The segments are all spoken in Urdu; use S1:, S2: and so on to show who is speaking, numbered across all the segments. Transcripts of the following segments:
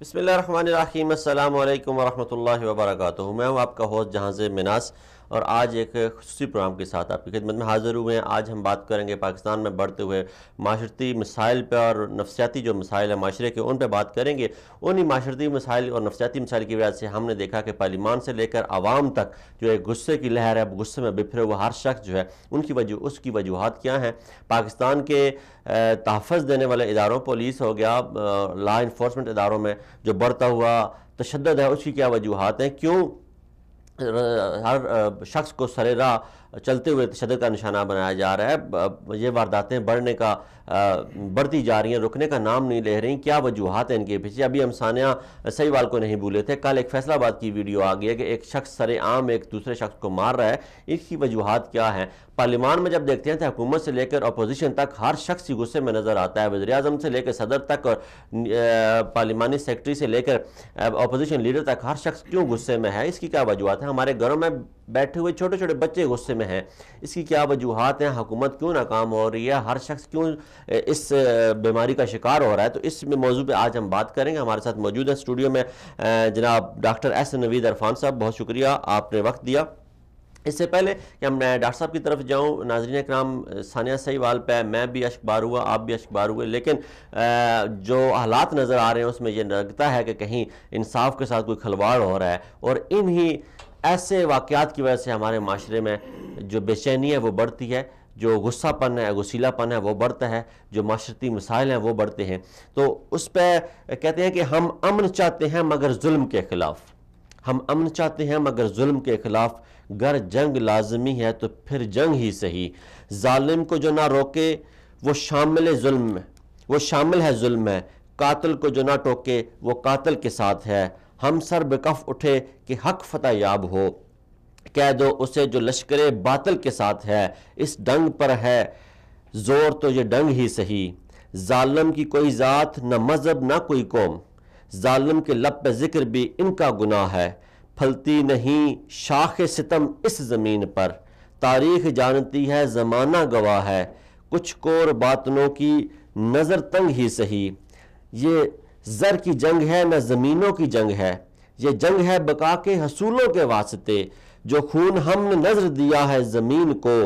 S1: بسم اللہ الرحمن الرحیم السلام علیکم ورحمۃ اللہ وبرکاتہ میں ہوں آپ کا ہوسٹ جہاں مناس اور آج ایک خصوصی پروگرام کے ساتھ آپ کی خدمت میں حاضر ہوئے ہیں آج ہم بات کریں گے پاکستان میں بڑھتے ہوئے معاشرتی مسائل پہ اور نفسیاتی جو مسائل ہیں معاشرے کے ان پہ بات کریں گے انہی معاشرتی مسائل اور نفسیاتی مسائل کی وجہ سے ہم نے دیکھا کہ پارلیمان سے لے کر عوام تک جو ایک غصے کی لہر ہے غصے میں بپھرے ہوئے ہر شخص جو ہے ان کی وجہ اس کی وجوہات کیا ہیں پاکستان کے تحفظ دینے والے اداروں پولیس ہو گیا لا انفورسمنٹ اداروں میں جو بڑھتا ہوا تشدد ہے اس کی کیا وجوہات ہیں کیوں ہر شخص کو سرے راہ چلتے ہوئے تشدد کا نشانہ بنایا جا رہا ہے یہ وارداتیں بڑھنے کا بڑھتی جا رہی ہیں رکنے کا نام نہیں لے رہی کیا وجوہات ہیں ان کے پیچھے ابھی ہم ثانیہ صحیح وال نہیں بھولے تھے کل ایک فیصلہ آباد کی ویڈیو آ گئی ہے کہ ایک شخص سر عام ایک دوسرے شخص کو مار رہا ہے اس کی وجوہات کیا ہیں پارلیمان میں جب دیکھتے ہیں تو حکومت سے لے کر اپوزیشن تک ہر شخص ہی غصے میں نظر آتا ہے وزیر اعظم سے لے کر صدر تک اور پارلیمانی سیکٹری سے لے کر اپوزیشن لیڈر تک ہر شخص کیوں غصے میں ہے اس کی کیا وجوہات ہیں ہمارے گھروں میں بیٹھے ہوئے چھوٹے چھوٹے بچے غصے میں ہیں اس کی کیا وجوہات ہیں حکومت کیوں ناکام ہو رہی ہے ہر شخص کیوں اس بیماری کا شکار ہو رہا ہے تو اس موضوع پہ آج ہم بات کریں گے ہمارے ساتھ موجود ہیں اسٹوڈیو میں جناب ڈاکٹر ایس نوید عرفان صاحب بہت شکریہ آپ نے وقت دیا اس سے پہلے کہ ہم ڈاکٹر صاحب کی طرف جاؤں ناظرین اکرام ثانیہ صحیح وال پہ میں بھی اشکبار بار ہوا آپ بھی اشکبار بار ہوئے لیکن جو حالات نظر آ رہے ہیں اس میں یہ لگتا ہے کہ کہیں انصاف کے ساتھ کوئی کھلواڑ ہو رہا ہے اور انہی ایسے واقعات کی وجہ سے ہمارے معاشرے میں جو بے چینی ہے وہ بڑھتی ہے جو غصہ پن ہے غسیلہ پن ہے وہ بڑھتا ہے جو معاشرتی مسائل ہیں وہ بڑھتے ہیں تو اس پہ کہتے ہیں کہ ہم امن چاہتے ہیں مگر ظلم کے خلاف ہم امن چاہتے ہیں مگر ظلم کے خلاف گر جنگ لازمی ہے تو پھر جنگ ہی صحیح ظالم کو جو نہ روکے وہ شامل ہے ظلم وہ شامل ہے ظلم ہے قاتل کو جو نہ ٹوکے وہ قاتل کے ساتھ ہے ہم سر بکف اٹھے کہ حق فتح یاب ہو کہہ دو اسے جو لشکر باطل کے ساتھ ہے اس ڈنگ پر ہے زور تو یہ ڈنگ ہی صحیح ظالم کی کوئی ذات نہ مذہب نہ کوئی قوم ظالم کے لب پہ ذکر بھی ان کا گناہ ہے پھلتی نہیں شاخ ستم اس زمین پر تاریخ جانتی ہے زمانہ گواہ ہے کچھ کور باطنوں کی نظر تنگ ہی صحیح یہ زر کی جنگ ہے نہ زمینوں کی جنگ ہے یہ جنگ ہے بقا کے حصولوں کے واسطے جو خون ہم نے نظر دیا ہے زمین کو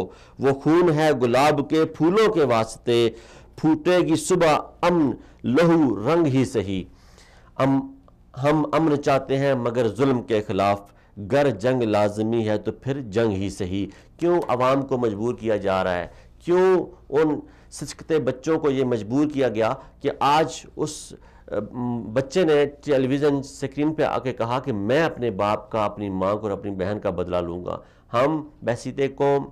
S1: وہ خون ہے گلاب کے پھولوں کے واسطے پھوٹے گی صبح امن لہو رنگ ہی سہی ام ہم امن چاہتے ہیں مگر ظلم کے خلاف گر جنگ لازمی ہے تو پھر جنگ ہی سہی کیوں عوام کو مجبور کیا جا رہا ہے کیوں ان سچکتے بچوں کو یہ مجبور کیا گیا کہ آج اس بچے نے ٹیلی ویژن سکرین پہ آ کے کہا کہ میں اپنے باپ کا اپنی ماں کو اور اپنی بہن کا بدلہ لوں گا ہم بحثیتے قوم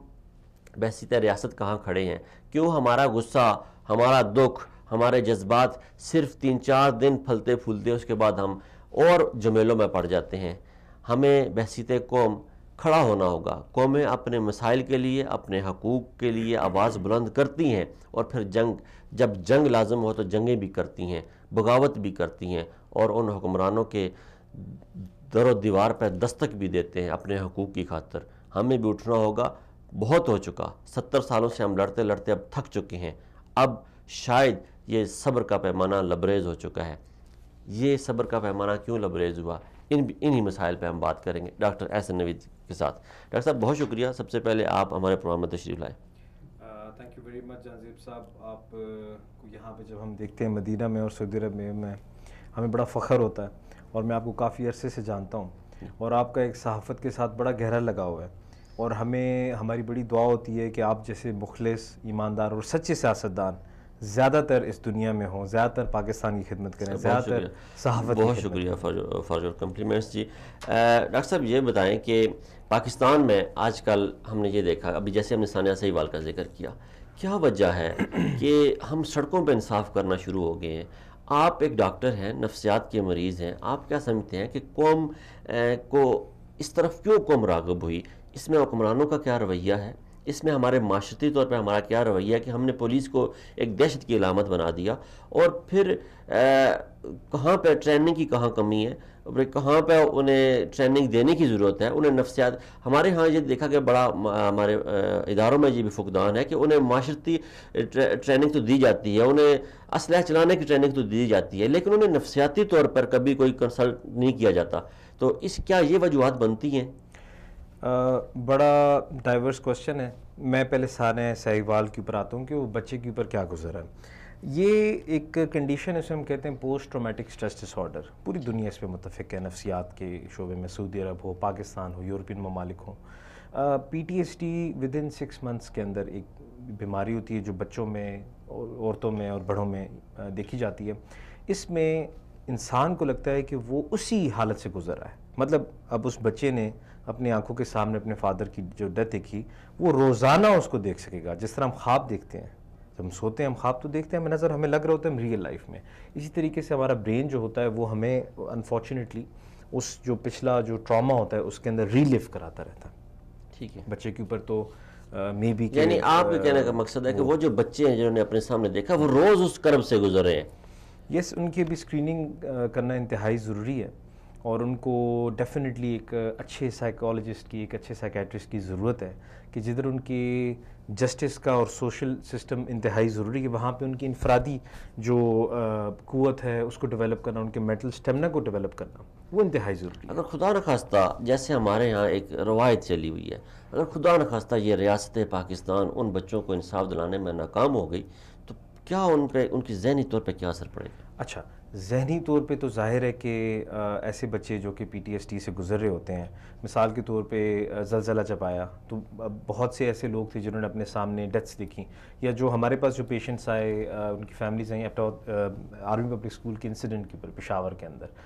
S1: بحثیت ریاست کہاں کھڑے ہیں کیوں ہمارا غصہ ہمارا دکھ ہمارے جذبات صرف تین چار دن پھلتے پھولتے اس کے بعد ہم اور جمیلوں میں پڑ جاتے ہیں ہمیں بحثیت قوم کھڑا ہونا ہوگا قومیں اپنے مسائل کے لیے اپنے حقوق کے لیے آواز بلند کرتی ہیں اور پھر جنگ جب جنگ لازم ہو تو جنگیں بھی کرتی ہیں بغاوت بھی کرتی ہیں اور ان حکمرانوں کے در و دیوار پر دستک بھی دیتے ہیں اپنے حقوق کی خاطر ہمیں بھی اٹھنا ہوگا بہت ہو چکا ستر سالوں سے ہم لڑتے لڑتے اب تھک چکے ہیں اب شاید یہ صبر کا پیمانہ لبریز ہو چکا ہے یہ صبر کا پیمانہ کیوں لبریز ہوا ان انہی مسائل پہ ہم بات کریں گے ڈاکٹر احسن نوید کے ساتھ ڈاکٹر صاحب بہت شکریہ سب سے پہلے آپ ہمارے پروگرام تشریف لائے
S2: thank you very much Jahanzeb صاحب آپ کو یہاں پہ جب ہم دیکھتے ہیں مدینہ میں اور سعودی عرب میں ہمیں بڑا فخر ہوتا ہے اور میں آپ کو کافی عرصے سے جانتا ہوں اور آپ کا ایک صحافت کے ساتھ بڑا گہرا لگا ہوا ہے اور ہمیں ہماری بڑی دعا ہوتی ہے کہ آپ جیسے مخلص ایماندار اور سچے سیاستدان زیادہ تر اس دنیا میں ہوں زیادہ تر پاکستان کی خدمت کریں زیادہ تر صحافت بہت
S1: شکریہ یور کمپلیمنٹس جی ڈاکٹر صاحب یہ بتائیں کہ پاکستان میں آج کل ہم نے یہ دیکھا ابھی جیسے ہم نے ثانیہ سہی وال کا ذکر کیا کیا وجہ ہے کہ ہم سڑکوں پہ انصاف کرنا شروع ہو گئے ہیں آپ ایک ڈاکٹر ہیں نفسیات کے مریض ہیں آپ کیا سمجھتے ہیں کہ قوم کو اس طرف کیوں قوم راغب ہوئی اس میں حکمرانوں کا کیا رویہ ہے اس میں ہمارے معاشرتی طور پہ ہمارا کیا رویہ ہے کہ ہم نے پولیس کو ایک دہشت کی علامت بنا دیا اور پھر کہاں پہ ٹریننگ کی کہاں کمی ہے کہاں پہ انہیں ٹریننگ دینے کی ضرورت ہے انہیں نفسیات ہمارے ہاں یہ دیکھا کہ بڑا ہمارے اداروں میں یہ بھی فقدان ہے کہ انہیں معاشرتی ٹریننگ تو دی جاتی ہے انہیں اسلحہ چلانے کی ٹریننگ تو دی جاتی ہے لیکن انہیں نفسیاتی طور پر کبھی کوئی کنسلٹ نہیں کیا جاتا تو اس کیا یہ وجوہات بنتی ہیں
S2: بڑا ڈائیورس کوشچن ہے میں پہلے سارے سہیوال کے اوپر آتا ہوں کہ وہ بچے کے اوپر کیا گزرا ہے یہ ایک کنڈیشن اسے ہم کہتے ہیں post traumatic stress disorder پوری دنیا اس پہ متفق ہے نفسیات کے شعبے میں سعودی عرب ہو پاکستان ہو یورپین ممالک ہو P T S D in six months کے اندر ایک بیماری ہوتی ہے جو بچوں میں عورتوں میں اور بڑوں میں دیکھی جاتی ہے اس میں انسان کو لگتا ہے کہ وہ اسی حالت سے گزر رہا ہے مطلب اب اس بچے نے اپنی آنکھوں کے سامنے اپنے فادر کی جو ڈیتھ دیکھی وہ روزانہ اس کو دیکھ سکے گا جس طرح ہم خواب دیکھتے ہیں جب ہم سوتے ہیں ہم خواب تو دیکھتے ہیں ہمیں نظر ہمیں لگ رہے ہوتے ہم ریئل لائف میں اسی طریقے سے ہمارا برین جو ہوتا ہے وہ ہمیں انفارچونیٹلی اس جو پچھلا جو ٹراما ہوتا ہے اس کے اندر ریلیف کراتا رہتا ہے ٹھیک ہے بچے کے اوپر تو مے بی یعنی آپ کے کہنے کا مقصد ہے کہ وہ
S1: جو بچے ہیں جنہوں نے اپنے سامنے دیکھا وہ روز اس کرب سے گزرے ہیں
S2: یس ان کی بھی اسکریننگ کرنا انتہائی ضروری ہے اور ان کو ڈیفینیٹلی ایک اچھے سائیکالوجسٹ کی ایک اچھے سائیکیٹرسٹ کی ضرورت ہے کہ جدھر ان کی جسٹس کا اور سوشل سسٹم انتہائی ضروری ہے وہاں پہ ان کی انفرادی جو قوت ہے اس کو ڈیولپ کرنا ان کے میٹل سٹیمنا کو ڈیولپ کرنا وہ انتہائی ضروری
S1: ہے اگر خدا نخواستہ جیسے ہمارے ہاں ایک روایت چلی ہوئی ہے اگر خدا نخواستہ یہ ریاست پاکستان ان بچوں کو انصاف دلانے میں
S2: ناکام ہو گئی تو کیا ان پہ ان کی ذہنی طور پہ کیا اثر پڑے گا اچھا ذہنی طور پہ تو ظاہر ہے کہ ایسے بچے جو کہ پی ٹی ایس ٹی سے گزر رہے ہوتے ہیں مثال کے طور پہ زلزلہ چپایا تو بہت سے ایسے لوگ تھے جنہوں نے اپنے سامنے ڈیتھس دیکھیں یا جو ہمارے پاس جو پیشنٹس آئے ان کی فیملیز آئیں آرمی پبلک اسکول کے انسیڈنٹ کے اوپر پشاور کے اندر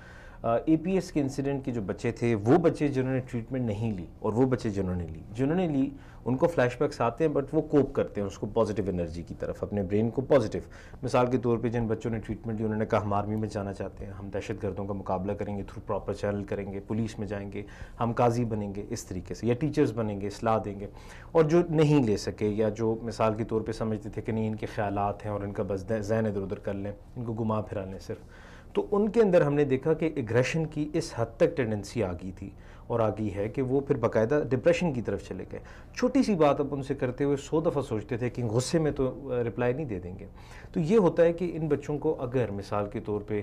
S2: اے پی ایس کے انسیڈنٹ کے جو بچے تھے وہ بچے جنہوں نے ٹریٹمنٹ نہیں لی اور وہ بچے جنہوں نے لی جنہوں نے لی ان کو فلیش بیکس آتے ہیں بٹ وہ کوپ کرتے ہیں اس کو پازیٹیو انرجی کی طرف اپنے برین کو پازیٹیو مثال کے طور پہ جن بچوں نے ٹریٹمنٹ لی انہوں نے کہا ہم آرمی میں جانا چاہتے ہیں ہم دہشت گردوں کا مقابلہ کریں گے تھرو پراپر چینل کریں گے پولیس میں جائیں گے ہم قاضی بنیں گے اس طریقے سے یا ٹیچرز بنیں گے اصلاح دیں گے اور جو نہیں لے سکے یا جو مثال کے طور پہ سمجھتے تھے کہ نہیں ان کے خیالات ہیں اور ان کا بس ذہن ادھر ادھر کر لیں ان کو گما پھرا لیں صرف تو ان کے اندر ہم نے دیکھا کہ اگریشن کی اس حد تک ٹینڈنسی آ گئی تھی اور آگی ہے کہ وہ پھر باقاعدہ ڈپریشن کی طرف چلے گئے چھوٹی سی بات اب ان سے کرتے ہوئے سو دفعہ سوچتے تھے کہ غصے میں تو رپلائی نہیں دے دیں گے تو یہ ہوتا ہے کہ ان بچوں کو اگر مثال کے طور پہ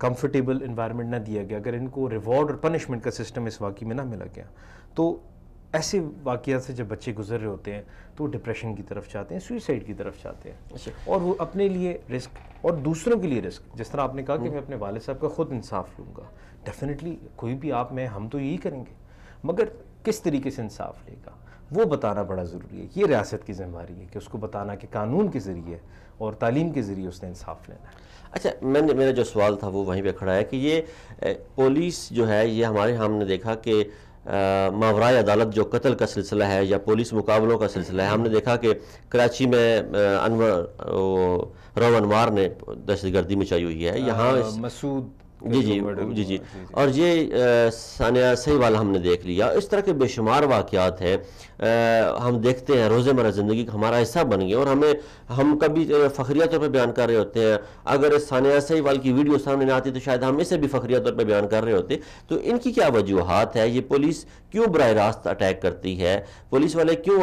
S2: کمفرٹیبل انوائرمنٹ نہ دیا گیا اگر ان کو ریوارڈ اور پنشمنٹ کا سسٹم اس واقعے میں نہ ملا گیا تو ایسے واقعات سے جب بچے گزر رہے ہوتے ہیں تو وہ ڈپریشن کی طرف چاہتے ہیں سوئسائڈ کی طرف چاہتے ہیں اچھا۔ اور وہ اپنے لیے رسک اور دوسروں کے لیے رسک جس طرح آپ نے کہا کہ میں اپنے والد صاحب کا خود انصاف لوں گا ڈیفینیٹلی کوئی بھی آپ میں ہم تو یہی کریں گے مگر کس طریقے سے انصاف لے گا وہ بتانا بڑا ضروری ہے یہ ریاست کی ذمہ داری ہے کہ اس کو بتانا کہ قانون کے ذریعے اور تعلیم کے ذریعے اس نے انصاف لینا ہے اچھا میں نے میرا جو سوال
S1: تھا وہ وہیں پہ کھڑا ہے کہ یہ پولیس جو ہے یہ ہمارے ہم نے دیکھا کہ ماورائے عدالت جو قتل کا سلسلہ ہے یا پولیس مقابلوں کا سلسلہ ہے ہم نے دیکھا کہ کراچی میں انور رو انوار نے دہشت گردی مچائی ہوئی ہے یہاں
S2: مسعود
S1: جی، جی،, جی جی جی جی اور یہ سانیہ صحیح والا ہم نے دیکھ لیا اس طرح کے بے شمار واقعات ہیں ہم دیکھتے ہیں روز مرہ زندگی کا ہمارا حصہ بن گیا اور ہمیں ہم کبھی فخریہ طور پہ بیان کر رہے ہوتے ہیں اگر ثانیہ سی کی ویڈیو سامنے نہیں آتی تو شاید ہم اسے بھی فخریہ طور پہ بیان کر رہے ہوتے تو ان کی کیا وجوہات ہے یہ پولیس کیوں براہ راست اٹیک کرتی ہے پولیس والے کیوں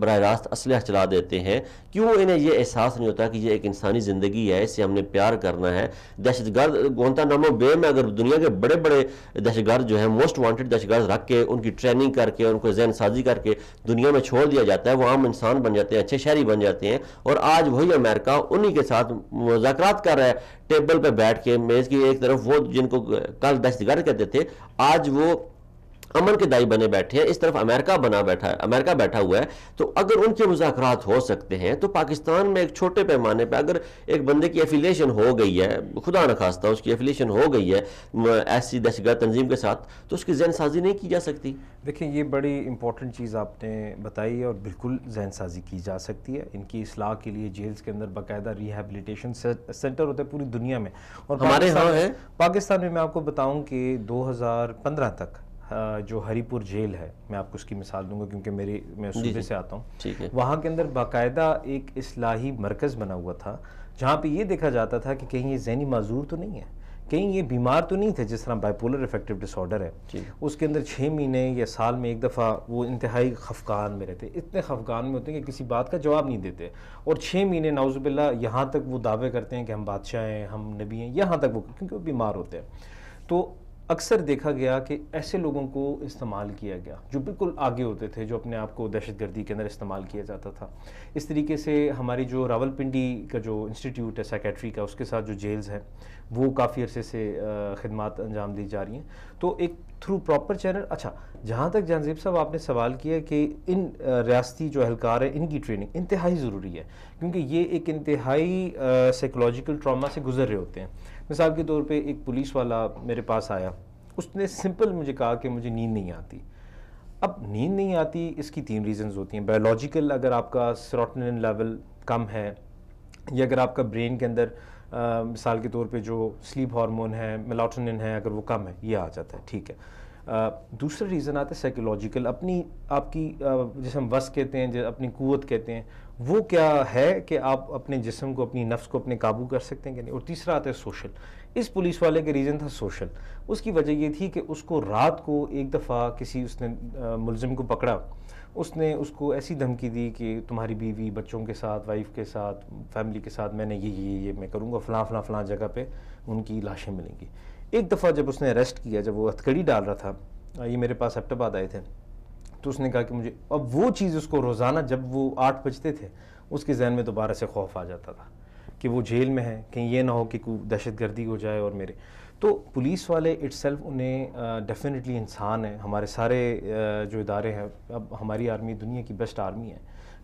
S1: براہ راست اسلحہ چلا دیتے ہیں کیوں انہیں یہ احساس نہیں ہوتا کہ یہ ایک انسانی زندگی ہے اسے ہم نے پیار کرنا ہے دہشت گرد نامو بے میں اگر دنیا کے بڑے بڑے دہشت گرد جو ہیں موسٹ وانٹڈ دہشت گرد رکھ کے ان کی ٹریننگ کر کے ان کو ذہن سازی کر کے دنیا میں چھوڑ دیا جاتا ہے وہ عام انسان بن جاتے ہیں اچھے شہری بن جاتے ہیں اور آج وہی امریکہ انہی کے ساتھ مذاکرات کر رہا ہے ٹیبل پہ بیٹھ کے میز کی ایک طرف وہ جن کو کل دہشت گرد کہتے تھے آج وہ امن کے دائی بنے بیٹھے ہیں اس طرف امریکہ بنا بیٹھا ہے امریکہ بیٹھا ہوا ہے تو اگر ان کے مذاکرات ہو سکتے ہیں تو پاکستان میں ایک چھوٹے پیمانے پہ اگر ایک بندے کی ایفیلیشن ہو گئی ہے خدا نخواستہ اس کی ایفیلیشن ہو گئی ہے ایسی دہشت گرد تنظیم کے ساتھ
S2: تو اس کی ذہن سازی نہیں کی جا سکتی دیکھیں یہ بڑی امپورٹنٹ چیز آپ نے بتائی ہے اور بالکل ذہن سازی کی جا سکتی ہے ان کی اصلاح کے لیے جیلز کے اندر باقاعدہ ریہیبلیٹیشن سینٹر ہوتے ہیں پوری دنیا میں اور پاکستان میں میں آپ کو بتاؤں کہ دو ہزار پندرہ تک جو ہری پور جیل ہے میں آپ کو اس کی مثال دوں گا کیونکہ میری میں جی، صوبے جی، سے آتا ہوں وہاں کے اندر باقاعدہ ایک اصلاحی مرکز بنا ہوا تھا جہاں پہ یہ دیکھا جاتا تھا کہ کہیں یہ ذہنی معذور تو نہیں ہے کہیں یہ بیمار تو نہیں تھے جس طرح bipolar affective disorder ہے جی۔ اس کے اندر چھ مہینے یا سال میں ایک دفعہ وہ انتہائی خفقان میں رہتے اتنے خفقان میں ہوتے ہیں کہ کسی بات کا جواب نہیں دیتے اور چھ مہینے نعوذ باللہ یہاں تک وہ دعوے کرتے ہیں کہ ہم بادشاہ ہیں ہم نبی ہیں یہاں تک وہ کیونکہ وہ بیمار ہوتے ہیں تو اکثر دیکھا گیا کہ ایسے لوگوں کو استعمال کیا گیا جو بالکل آگے ہوتے تھے جو اپنے آپ کو دہشت گردی کے اندر استعمال کیا جاتا تھا اس طریقے سے ہماری جو راول پنڈی کا جو انسٹیٹیوٹ ہے سیکیٹری کا اس کے ساتھ جو جیلز ہیں وہ کافی عرصے سے خدمات انجام دی جا رہی ہیں تو ایک تھرو پراپر چینل اچھا جہاں تک جانزیب صاحب آپ نے سوال کیا کہ ان ریاستی جو اہلکار ہیں ان کی ٹریننگ انتہائی ضروری ہے کیونکہ یہ ایک انتہائی سائیکلوجیکل ٹراما سے گزر رہے ہوتے ہیں مثال کے طور پہ ایک پولیس والا میرے پاس آیا اس نے سمپل مجھے کہا کہ مجھے نیند نہیں آتی اب نیند نہیں آتی اس کی تین ریزنز ہوتی ہیں بایولوجیکل اگر آپ کا سروٹنن لیول کم ہے یا اگر آپ کا برین کے اندر مثال کے طور پہ جو سلیپ ہارمون ہے میلاٹن ہے اگر وہ کم ہے یہ آ جاتا ہے ٹھیک ہے دوسرا ریزن آتا ہے سائیکولوجیکل اپنی آپ کی ہم وس کہتے ہیں اپنی قوت کہتے ہیں وہ کیا ہے کہ آپ اپنے جسم کو اپنی نفس کو اپنے قابو کر سکتے ہیں کہ نہیں اور تیسرا آتا ہے سوشل اس پولیس والے کا ریزن تھا سوشل اس کی وجہ یہ تھی کہ اس کو رات کو ایک دفعہ کسی اس نے ملزم کو پکڑا اس نے اس کو ایسی دھمکی دی کہ تمہاری بیوی بچوں کے ساتھ وائف کے ساتھ فیملی کے ساتھ میں نے یہ یہ یہ میں کروں گا فلاں فلاں فلاں جگہ پہ ان کی لاشیں ملیں گی ایک دفعہ جب اس نے اریسٹ کیا جب وہ ہتھکڑی ڈال رہا تھا یہ میرے پاس اپٹباد آئے تھے تو اس نے کہا کہ مجھے اب وہ چیز اس کو روزانہ جب وہ آٹھ بجتے تھے اس کے ذہن میں دوبارہ سے خوف آ جاتا تھا کہ وہ جیل میں ہے کہیں یہ نہ ہو کہ کوئی دہشت گردی ہو جائے اور میرے تو پولیس والے اٹ سیلف انہیں ڈیفینیٹلی انسان ہیں ہمارے سارے جو ادارے ہیں اب ہماری آرمی دنیا کی بیسٹ آرمی ہے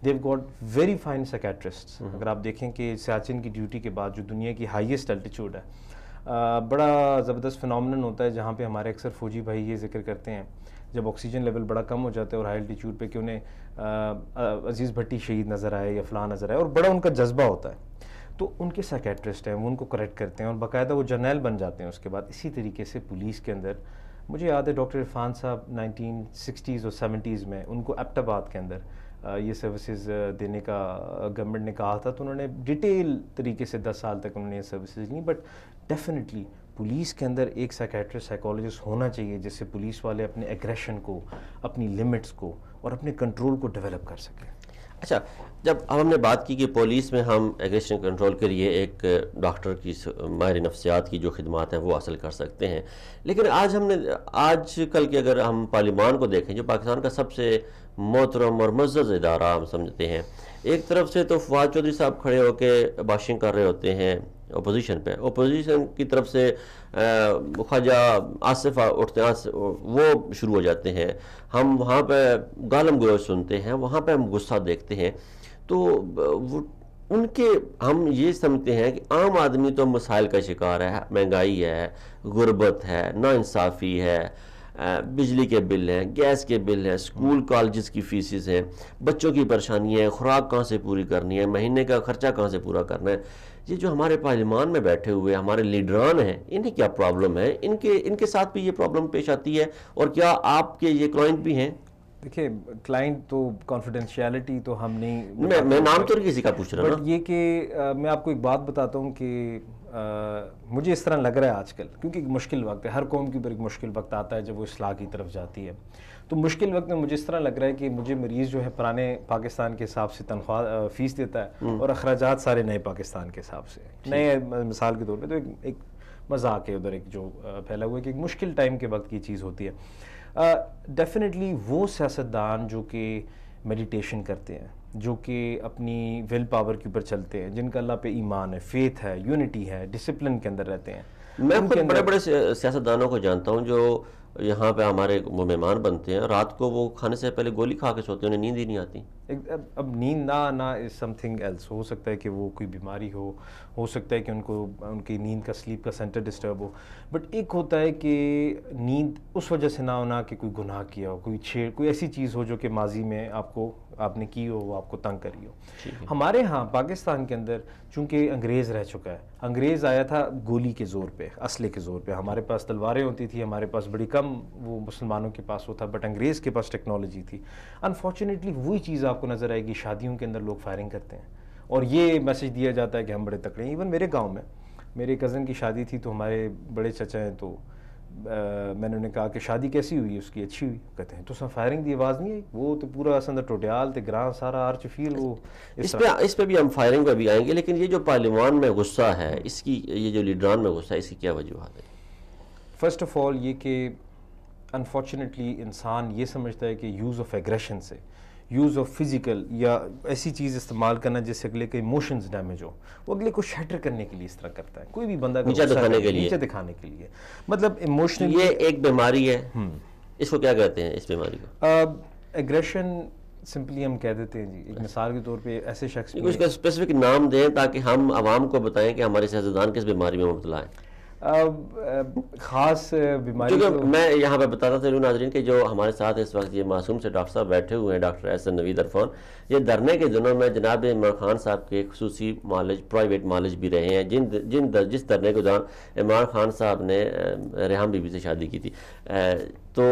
S2: they've got very fine psychiatrist اگر آپ دیکھیں کہ سیاچن کی ڈیوٹی کے بعد جو دنیا کی ہائیسٹ الٹیچوڈ الٹیچیوڈ ہے بڑا زبردست فنومنن ہوتا ہے جہاں پہ ہمارے اکثر فوجی بھائی یہ ذکر کرتے ہیں جب آکسیجن لیول بڑا کم ہو جاتا ہے اور ہائی الٹیچیوڈ پہ کہ انہیں عزیز بھٹی شہید نظر آئے یا فلاں نظر آئے اور بڑا ان کا جذبہ ہوتا ہے تو ان کے سیکیٹرسٹ ہیں وہ ان کو کریکٹ کرتے ہیں اور باقاعدہ وہ جرنیل بن جاتے ہیں اس کے بعد اسی طریقے سے پولیس کے اندر مجھے یاد ہے ڈاکٹر عرفان صاحب نائنٹین سکسٹیز اور سیونٹیز میں ان کو ابتاباد کے اندر یہ سروسز دینے کا گورنمنٹ نے کہا تھا تو انہوں نے ڈیٹیل طریقے سے دس سال تک انہوں نے یہ سروسز لیں بٹ ڈیفینیٹلی پولیس کے اندر ایک سائیکٹرس سائیکالوجسٹ ہونا چاہیے جس سے پولیس والے اپنے ایگریشن کو اپنی لمٹس کو اور اپنے کنٹرول کو ڈیولپ کر سکیں اچھا جب اب ہم نے بات کی
S1: کہ پولیس میں ہم ایگریشن کنٹرول کے لیے ایک ڈاکٹر کی ماہر نفسیات کی جو خدمات ہیں وہ حاصل کر سکتے ہیں لیکن آج ہم نے آج کل کے اگر ہم پارلیمان کو دیکھیں جو پاکستان کا سب سے محترم اور مزد ادارہ ہم سمجھتے ہیں ایک طرف سے تو فواد چودھری صاحب کھڑے ہو کے باشنگ کر رہے ہوتے ہیں اپوزیشن پہ اپوزیشن کی طرف سے خواجہ آصفہ اٹھتے ہیں وہ شروع ہو جاتے ہیں ہم وہاں پہ گالم گروہ سنتے ہیں وہاں پہ ہم غصہ دیکھتے ہیں تو ان کے ہم یہ سمجھتے ہیں کہ عام آدمی تو مسائل کا شکار ہے مہنگائی ہے غربت ہے ناانصافی ہے بجلی کے بل ہیں گیس کے بل ہیں اسکول کالجز کی فیسز ہیں بچوں کی پریشانی ہے خوراک کہاں سے پوری کرنی ہے مہینے کا خرچہ کہاں سے پورا کرنا ہے یہ جو ہمارے پارلیمان میں بیٹھے ہوئے ہمارے لیڈران ہیں انہیں کیا پرابلم ہے ان کے ان کے ساتھ بھی یہ پرابلم پیش آتی ہے اور کیا آپ کے یہ کلائنٹ بھی ہیں
S2: دیکھیے کلائنٹ تو کانفیڈینشیلٹی تو ہم نہیں میں نام تو کسی کا پوچھ رہا ہوں یہ کہ میں آپ کو ایک بات بتاتا ہوں کہ مجھے اس طرح لگ رہا ہے آج کل کیونکہ ایک مشکل وقت ہے ہر قوم کے اوپر ایک مشکل وقت آتا ہے جب وہ اصلاح کی طرف جاتی ہے تو مشکل وقت میں مجھے اس طرح لگ رہا ہے کہ مجھے مریض جو ہے پرانے پاکستان کے حساب سے تنخواہ فیس دیتا ہے اور اخراجات سارے نئے پاکستان کے حساب سے نئے مثال کے طور پہ تو ایک مذاق ہے ادھر ایک جو پھیلا ہوا ہے کہ ایک مشکل ٹائم کے وقت کی چیز ہوتی ہے ڈیفینیٹلی وہ سیاستدان جو کہ میڈیٹیشن کرتے ہیں جو کہ اپنی ویل پاور کے اوپر چلتے ہیں جن کا اللہ پہ ایمان ہے فیتھ ہے یونٹی ہے ڈسپلن کے اندر رہتے ہیں میں
S1: خود بڑے بڑے سیاستدانوں کو جانتا ہوں جو یہاں پہ ہمارے وہ مہمان بنتے ہیں رات کو وہ کھانے سے پہلے گولی کھا کے سوتے ہیں انہیں نیند ہی نہیں آتی
S2: ایک اب نیند نہ آنا از سم تھنگ ایلس ہو سکتا ہے کہ وہ کوئی بیماری ہو ہو سکتا ہے کہ ان کو ان کی نیند کا سلیپ کا سینٹر ڈسٹرب ہو بٹ ایک ہوتا ہے کہ نیند اس وجہ سے نہ ہونا کہ کوئی گناہ کیا ہو کوئی چھیڑ کوئی ایسی چیز ہو جو کہ ماضی میں آپ کو آپ نے کی ہو وہ آپ کو تنگ کری ہو ہمارے ہاں پاکستان کے اندر چونکہ انگریز رہ چکا ہے انگریز آیا تھا گولی کے زور پہ اسلحے کے زور پہ ہمارے پاس تلواریں ہوتی تھیں ہمارے پاس بڑی کم وہ مسلمانوں کے پاس ہوتا بٹ انگریز کے پاس ٹیکنالوجی تھی انفارچونیٹلی وہی چیز آپ آپ کو نظر آئے گی شادیوں کے اندر لوگ فائرنگ کرتے ہیں اور یہ میسج دیا جاتا ہے کہ ہم بڑے تکڑے ہیں ایون میرے گاؤں میں میرے کزن کی شادی تھی تو ہمارے بڑے چچا ہیں تو میں نے انہیں کہا کہ شادی کیسی ہوئی اس کی اچھی ہوئی کہتے ہیں تو سر فائرنگ دی آواز نہیں آئی وہ تو پورا ٹوٹیال گراں سارا آرچ فیل وہ
S1: فائرنگ پہ بھی آئیں گے لیکن یہ جو پارلیمان میں غصہ ہے اس کی یہ جو لیڈران میں غصہ ہے اس کی کیا وجوہات
S2: ہے فرسٹ آف آل یہ کہ انفارچونیٹلی انسان یہ سمجھتا ہے کہ یوز آف ایگریشن سے یوز آف فزیکل یا ایسی چیز استعمال کرنا جس سے اگلے کے ایموشنز ڈیمیج ہو وہ اگلے کو شیٹر کرنے کے لیے اس طرح کرتا ہے کوئی بھی بندہ دکھانے کے لیے دکھانے کے لیے مطلب ایموشنل یہ ایک
S1: بیماری ہے اس کو کیا کہتے ہیں اس بیماری کو
S2: ایگریشن سمپلی ہم کہہ دیتے ہیں جی ایک مثال کے طور پہ ایسے شخص کا
S1: اسپیسیفک نام دیں تاکہ ہم عوام کو بتائیں کہ ہمارے سیاستدان کس بیماری میں مبتلا ہیں
S2: خاص بیماری دیکھیے میں یہاں
S1: پہ بتاتا تھا اللہ ناظرین کہ جو ہمارے ساتھ اس وقت یہ معصوم سے ڈاکٹر صاحب بیٹھے ہوئے ہیں ڈاکٹر احسن نوید نوی عرفان یہ دھرنے کے دنوں میں جناب عمران خان صاحب کے خصوصی مالج پرائیویٹ مالج بھی رہے ہیں جن جن جس دھرنے کے دوران عمران خان صاحب نے ریحام بی بی سے شادی کی تھی تو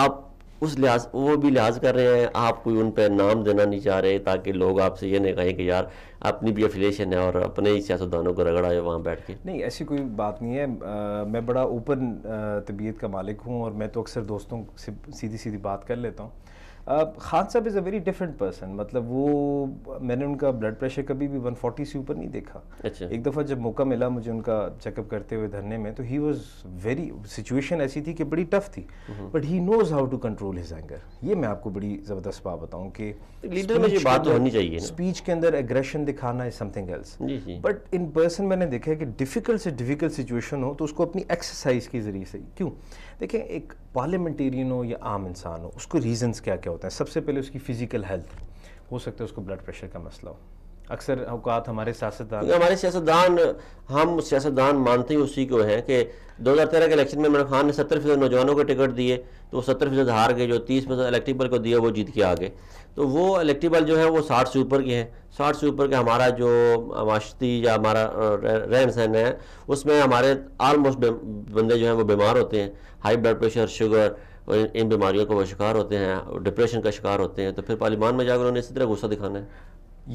S1: آپ اس لحاظ وہ بھی لحاظ کر رہے ہیں آپ کوئی ان پہ نام دینا نہیں چاہ رہے تاکہ لوگ آپ سے یہ نہیں کہیں کہ یار اپنی بھی افیلیشن ہے اور اپنے ہی سیاستدانوں کو رگڑا ہے وہاں بیٹھ کے
S2: نہیں ایسی کوئی بات نہیں ہے میں بڑا اوپن طبیعت کا مالک ہوں اور میں تو اکثر دوستوں سے سیدھی سیدھی بات کر لیتا ہوں خان صاحب is a very different person مطلب وہ میں نے ان کا بلڈ پریشر کبھی بھی ون فورٹی سی اوپر نہیں دیکھا اچھا۔ ایک دفعہ جب موقع ملا مجھے ان کا چیک اپ کرتے ہوئے دھرنے میں تو he he was very situation ایسی تھی تھی کہ بڑی tough but knows how to control his anger یہ میں آپ کو بڑی زبردست بات بتاؤں کہ لیڈر میں یہ بات ہونی چاہیے اسپیچ کے اندر اگریشن دکھانا is something else but in person میں نے دیکھا ہے کہ ڈیفیکلٹ سے ڈیفیکلٹ سچویشن ہو تو اس کو اپنی ایکسرسائز کے ذریعے سے کیوں دیکھیں ایک پارلیمنٹیرین ہو یا عام انسان ہو اس کو ریزنز کیا کیا ہوتا ہے سب سے پہلے اس کی فزیکل ہیلتھ ہو سکتا ہے اس کو بلڈ پریشر کا مسئلہ ہو اکثر اوقات ہمارے سیاستدان ہمارے
S1: سیاستدان ہم سیاستدان مانتے ہی اسی کو ہیں کہ دو ہزار تیرہ کے الیکشن میں عمران خان نے ستر فیصد نوجوانوں کے ٹکٹ دیے تو وہ ستر فیصد ہار گئے جو تیس فیصد الیکٹیبل کو دیا وہ جیت کے آگے تو وہ الیکٹیبل جو ہے وہ ساٹھ سے اوپر کی ہیں ساٹھ سے اوپر کے ہمارا جو معاشتی یا ہمارا رہن سہن ہے اس میں ہمارے آلموسٹ بندے جو ہیں وہ بیمار ہوتے ہیں ہائی بلڈ پریشر شوگر ان بیماریوں کا وہ شکار ہوتے ہیں ڈپریشن کا شکار ہوتے ہیں تو پھر پارلیمان میں جا کر انہوں نے اسی طرح غصہ دکھانا ہے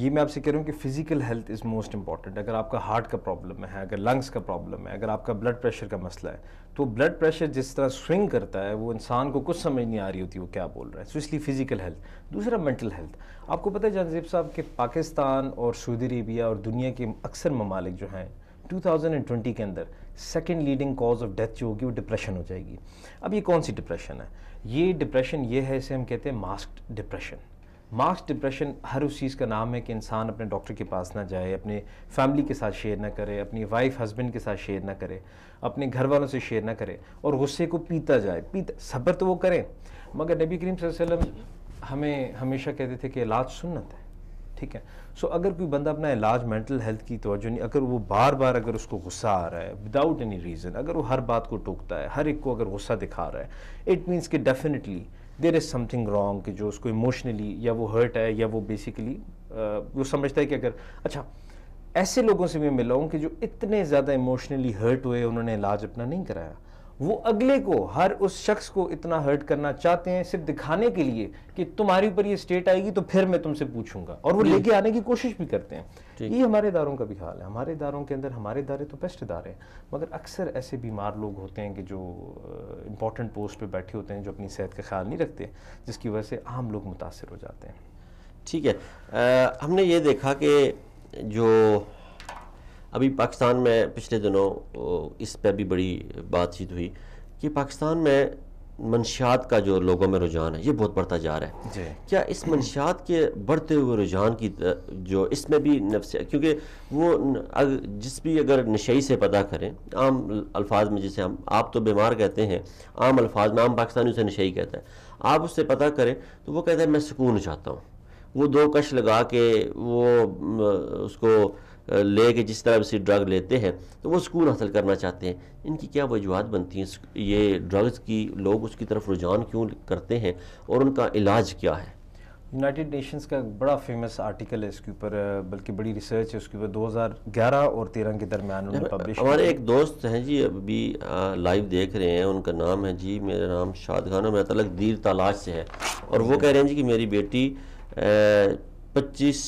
S2: یہ میں آپ سے کہہ رہا ہوں کہ physical health is most important اگر آپ کا ہارٹ کا پرابلم ہے اگر لنگس کا پرابلم ہے اگر آپ کا بلڈ پریشر کا مسئلہ ہے تو بلڈ پریشر جس طرح سوئنگ کرتا ہے وہ انسان کو کچھ سمجھ نہیں آ رہی ہوتی وہ کیا بول رہا ہے سو اس لیے فزیکل ہیلتھ دوسرا مینٹل ہیلتھ آپ کو پتہ ہے جانزیب صاحب کہ پاکستان اور سعودی عربیہ اور دنیا کے اکثر ممالک جو ہیں ٹو تھاؤزنڈ اینڈ ٹوئنٹی کے اندر second leading cause of death جو ہوگی وہ ڈپریشن ہو جائے گی اب یہ کون سی ڈپریشن ہے یہ ڈپریشن یہ ہے اسے ہم کہتے ہیں ماسکڈ ڈپریشن ماسک ڈپریشن ہر اس چیز کا نام ہے کہ انسان اپنے ڈاکٹر کے پاس نہ جائے اپنے فیملی کے ساتھ شیئر نہ کرے اپنی وائف ہسبینڈ کے ساتھ شیئر نہ کرے اپنے گھر والوں سے شیئر نہ کرے اور غصے کو پیتا جائے پیتا صبر تو وہ کریں مگر نبی کریم صلی اللہ علیہ وسلم ہمیں ہمیشہ کہتے تھے کہ علاج سنت ہے ٹھیک ہے سو اگر کوئی بندہ اپنا علاج مینٹل ہیلتھ کی توجہ نہیں اگر وہ بار بار اگر اس کو غصہ آ رہا ہے وداؤٹ اینی ریزن اگر وہ ہر بات کو ٹوکتا ہے ہر ایک کو اگر غصہ دکھا رہا ہے اٹ مینس کہ definitely there is something wrong کہ جو اس کو ایموشنلی یا وہ ہرٹ ہے یا وہ بیسیکلی وہ سمجھتا ہے کہ اگر اچھا ایسے لوگوں سے میں ملا ہوں کہ جو اتنے زیادہ ایموشنلی ہرٹ ہوئے انہوں نے علاج اپنا نہیں کرایا وہ اگلے کو ہر اس شخص کو اتنا ہرٹ کرنا چاہتے ہیں صرف دکھانے کے لیے کہ تمہارے اوپر یہ اسٹیٹ آئے گی تو پھر میں تم سے پوچھوں گا اور وہ جی۔ لے کے آنے کی کوشش بھی کرتے ہیں جی۔ یہ ہمارے اداروں کا بھی حال ہے ہمارے اداروں کے اندر ہمارے ادارے تو بیسٹ ادارے ہیں مگر اکثر ایسے بیمار لوگ ہوتے ہیں کہ جو امپورٹنٹ پوسٹ پہ بیٹھے ہوتے ہیں جو اپنی صحت کا خیال نہیں رکھتے جس کی وجہ سے عام لوگ متاثر ہو جاتے ہیں ٹھیک ہے ہم نے یہ دیکھا کہ
S1: جو ابھی پاکستان میں پچھلے دنوں اس پہ بھی بڑی بات چیت ہوئی کہ پاکستان میں منشیات کا جو لوگوں میں رجحان ہے یہ بہت بڑھتا جا رہا ہے جی۔ کیا اس منشیات کے بڑھتے ہوئے رجحان کی جو اس میں بھی نفس کیونکہ وہ جس بھی اگر نشئی سے پتہ کریں عام الفاظ میں جسے ہم آپ تو بیمار کہتے ہیں عام الفاظ میں عام پاکستانی اسے نشئی کہتا ہے آپ اس سے پتہ کریں تو وہ کہتا ہے میں سکون چاہتا ہوں وہ دو کش لگا کے وہ اس کو لے کے جس طرح سے ڈرگ لیتے ہیں تو وہ سکون حاصل کرنا چاہتے ہیں ان کی کیا وجوہات بنتی ہیں یہ ڈرگز کی لوگ اس کی طرف رجحان کیوں کرتے ہیں اور ان کا علاج کیا ہے
S2: یونائٹڈ نیشنز کا بڑا فیمس آرٹیکل ہے اس کے اوپر بلکہ بڑی ریسرچ ہے اس کے اوپر دو ہزار گیارہ اور تیرہ کے درمیان انہوں نے پبلش ہمارے ایک
S1: دوست ہیں جی ابھی لائیو دیکھ رہے ہیں ان کا نام ہے جی میرا نام شاد خان اور میرا دیر تالاش سے ہے اور وہ جی۔ کہہ رہے ہیں جی کہ میری بیٹی پچیس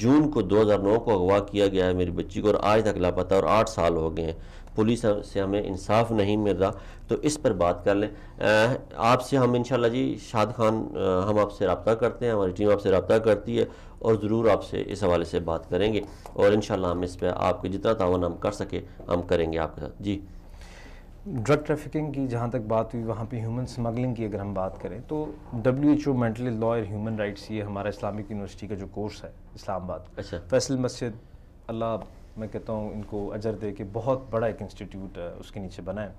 S1: جون کو دو ہزار نو کو اغوا کیا گیا ہے میری بچی کو اور آج تک لاپتہ اور آٹھ سال ہو گئے ہیں پولیس سے ہمیں انصاف نہیں مل رہا تو اس پر بات کر لیں آپ سے ہم انشاءاللہ جی شاد خان ہم آپ سے رابطہ کرتے ہیں ہماری ٹیم آپ سے رابطہ کرتی ہے اور ضرور آپ سے اس حوالے سے بات کریں گے اور انشاءاللہ ہم اس پہ آپ کے جتنا تعاون ہم کر سکے ہم کریں گے آپ کے ساتھ جی
S2: ڈرگ ٹریفکنگ کی جہاں تک بات ہوئی وہاں پہ ہیومن سمگلنگ کی اگر ہم بات کریں تو W H O mental law اور ہیومن رائٹس یہ ہمارا اسلامک یونیورسٹی کا جو کورس ہے اسلام آباد اچھا فیصل مسجد اللہ میں کہتا ہوں ان کو اجر دے کے بہت بڑا ایک انسٹیٹیوٹ اس کے نیچے بنا ہے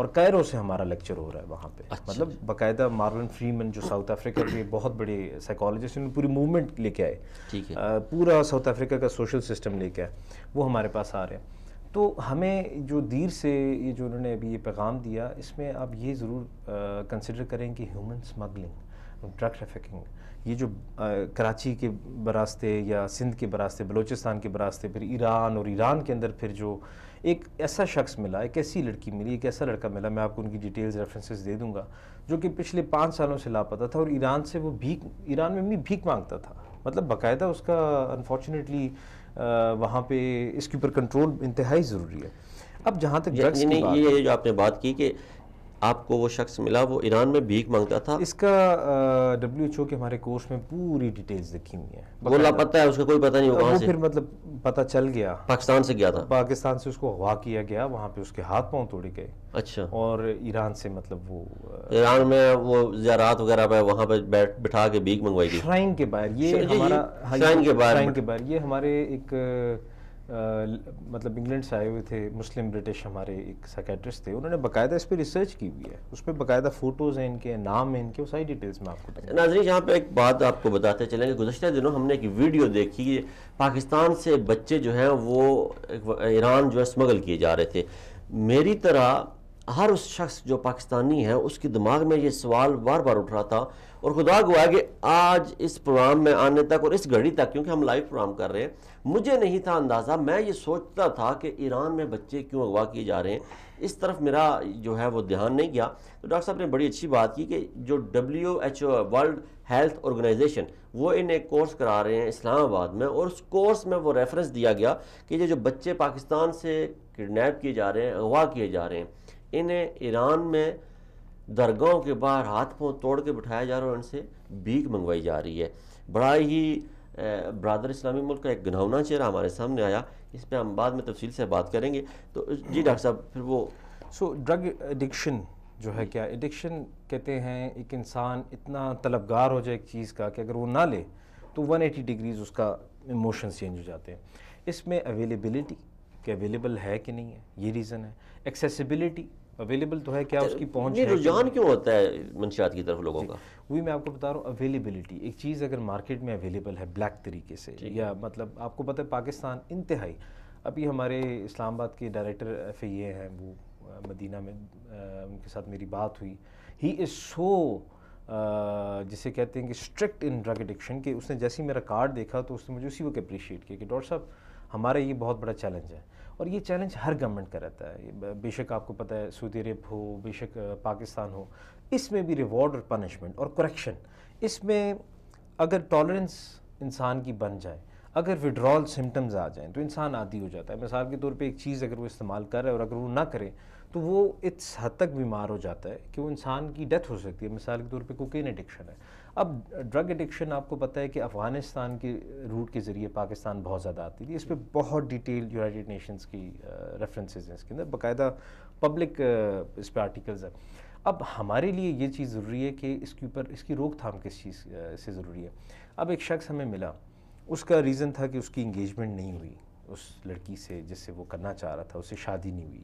S2: اور کیرو سے ہمارا لیکچر ہو رہا ہے وہاں پہ اچھا۔ مطلب باقاعدہ مارون فریمن جو ساؤتھ افریقہ کے بہت بڑے سائیکالوجسٹ نے پوری موومنٹ لے کے آئے ٹھیک ہے پورا ساؤتھ افریقہ کا سوشل سسٹم لے کے آئے وہ ہمارے پاس آ رہے ہیں تو ہمیں جو دیر سے یہ جو انہوں نے ابھی یہ پیغام دیا اس میں آپ یہ ضرور کنسیڈر کریں کہ ہیومن اسمگلنگ ڈرگ ٹریفکنگ یہ جو کراچی کے براستے یا سندھ کے براستے بلوچستان کے براستے پھر ایران اور ایران کے اندر پھر جو ایک ایسا شخص ملا ایک ایسی لڑکی ملی ایک ایسا لڑکا ملا میں آپ کو ان کی ڈیٹیلز ریفرنسز دے دوں گا جو کہ پچھلے پانچ سالوں سے لاپتہ تھا اور ایران سے وہ بھیک ایران میں بھی بھیک مانگتا تھا مطلب باقاعدہ اس کا انفارچونیٹلی وہاں پہ اس کے اوپر کنٹرول انتہائی ضروری ہے اب جہاں تک یہ
S1: جو آپ نے بات کی کہ آپ کو وہ شخص ملا وہ ایران میں بھیک مانگتا تھا
S2: اس کا ڈبلیو ایچ او کے ہمارے کورس میں پوری ڈیٹیلز لکھی ہوئی ہیں
S1: وہ لاپتہ ہے اس کا کوئی پتہ نہیں ہوگا وہ پھر
S2: مطلب پتہ چل گیا پاکستان سے گیا تھا پاکستان سے اس کو غواہ کیا گیا وہاں پہ اس کے ہاتھ پاؤں توڑے گئے اچھا اور ایران سے مطلب وہ
S1: ایران میں وہ زیارات وغیرہ پہ وہاں پہ بٹھا کے بھیک منگوائی گئی شرائن کے باہر
S2: یہ ہمارا شرائن کے باہر یہ ہمارے ایک مطلب انگلینڈ سے آئے ہوئے تھے مسلم برٹش ہمارے ایک سیکیٹرس تھے انہوں نے باقاعدہ اس پہ ریسرچ کی ہوئی ہے اس پہ باقاعدہ فوٹوز ہیں ان کے نام ہیں ان کے وہ ساری ڈیٹیلز میں آپ کو
S1: ناظرین یہاں پہ ایک بات آپ کو بتاتے چلیں کہ گزشتہ دنوں ہم نے ایک ویڈیو دیکھی پاکستان سے بچے جو ہیں وہ ایران جو ہے اسمگل کیے جا رہے تھے میری طرح ہر اس شخص جو پاکستانی ہے اس کے دماغ میں یہ سوال بار بار اٹھ رہا تھا اور خدا گوا کہ آج اس پروگرام میں آنے تک اور اس گھڑی تک کیونکہ ہم لائیو پروگرام کر رہے ہیں مجھے نہیں تھا اندازہ میں یہ سوچتا تھا کہ ایران میں بچے کیوں اغوا کیے جا رہے ہیں اس طرف میرا جو ہے وہ دھیان نہیں گیا تو ڈاکٹر صاحب نے بڑی اچھی بات کی کہ جو W H O world health organisation وہ ان ایک کورس کرا رہے ہیں اسلام آباد میں اور اس کورس میں وہ ریفرنس دیا گیا کہ یہ جو بچے پاکستان سے کڈنیپ کیے جا رہے ہیں اغوا کیے جا رہے ہیں انہیں ایران میں درگاہوں کے باہر ہاتھ پھون توڑ کے بٹھایا جا رہا ہے ان سے بھیک منگوائی جا رہی ہے بڑا ہی برادر اسلامی ملک کا ایک گھنؤنا چہرہ ہمارے سامنے آیا اس پہ ہم بعد میں تفصیل سے بات کریں گے تو جی ڈاکٹر صاحب پھر وہ
S2: سو ڈرگ ایڈکشن جو ہے کیا ایڈکشن کہتے ہیں ایک انسان اتنا طلبگار ہو جائے ایک چیز کا کہ اگر وہ نہ لے تو ون ایٹی ڈگریز اس کا ایموشن چینج ہو جاتے ہیں اس میں اویلیبلٹی اویلیبل ہے کہ نہیں ہے یہ ریزن ہے ایکسیسیبلٹی اویلیبل تو ہے کیا اچھا، اس کی پہنچ ہے رجحان کیوں ہوتا
S1: منشیات کی طرف لوگوں جی، کا
S2: وہی میں آپ کو بتا رہا ہوں اویلیبلٹی ایک چیز اگر مارکیٹ میں اویلیبل ہے بلیک طریقے سے یا مطلب آپ کو پتہ ہے پاکستان انتہائی ابھی ہمارے اسلام آباد کے ڈائریکٹر ایف اے ہیں وہ مدینہ میں ان کے ساتھ میری بات ہوئی ہی از سو جسے کہتے ہیں کہ اسٹرکٹ ان ڈرگ اڈکشن کہ اس نے جیسے ہی میرا کارڈ دیکھا تو اس نے مجھے اسی وقت اپریشیٹ کیا کہ ڈاکٹر صاحب ہمارا یہ بہت بڑا چیلنج ہے اور یہ چیلنج ہر گورنمنٹ کا رہتا ہے بے شک آپ کو پتہ ہے سعودی عرب ہو بے شک پاکستان ہو اس میں بھی ریوارڈ اور پنشمنٹ اور کریکشن اس میں اگر ٹالرنس انسان کی بن جائے اگر وڈرال سمٹمز آ جائیں تو انسان عادی ہو جاتا ہے مثال کے طور پہ ایک چیز اگر وہ استعمال کر رہے اور اگر وہ نہ کرے تو وہ اس حد تک بیمار ہو جاتا ہے کہ وہ انسان کی ڈیتھ ہو سکتی ہے مثال کے طور پہ کوکین ایڈکشن ہے اب ڈرگ ایڈکشن آپ کو پتہ ہے کہ افغانستان کے روٹ کے ذریعے پاکستان بہت زیادہ آتی تھی اس پہ بہت ڈیٹیل یونائٹیڈ نیشنز کی ریفرنسز ہیں اس کے اندر باقاعدہ پبلک اس پہ آرٹیکلز ہیں اب ہمارے لیے یہ چیز ضروری ہے کہ اس کے اوپر اس کی روک تھام کس چیز سے ضروری ہے اب ایک شخص ہمیں ملا اس کا ریزن تھا کہ اس کی انگیجمنٹ نہیں ہوئی اس لڑکی سے جس سے وہ کرنا چاہ رہا تھا اس سے شادی نہیں ہوئی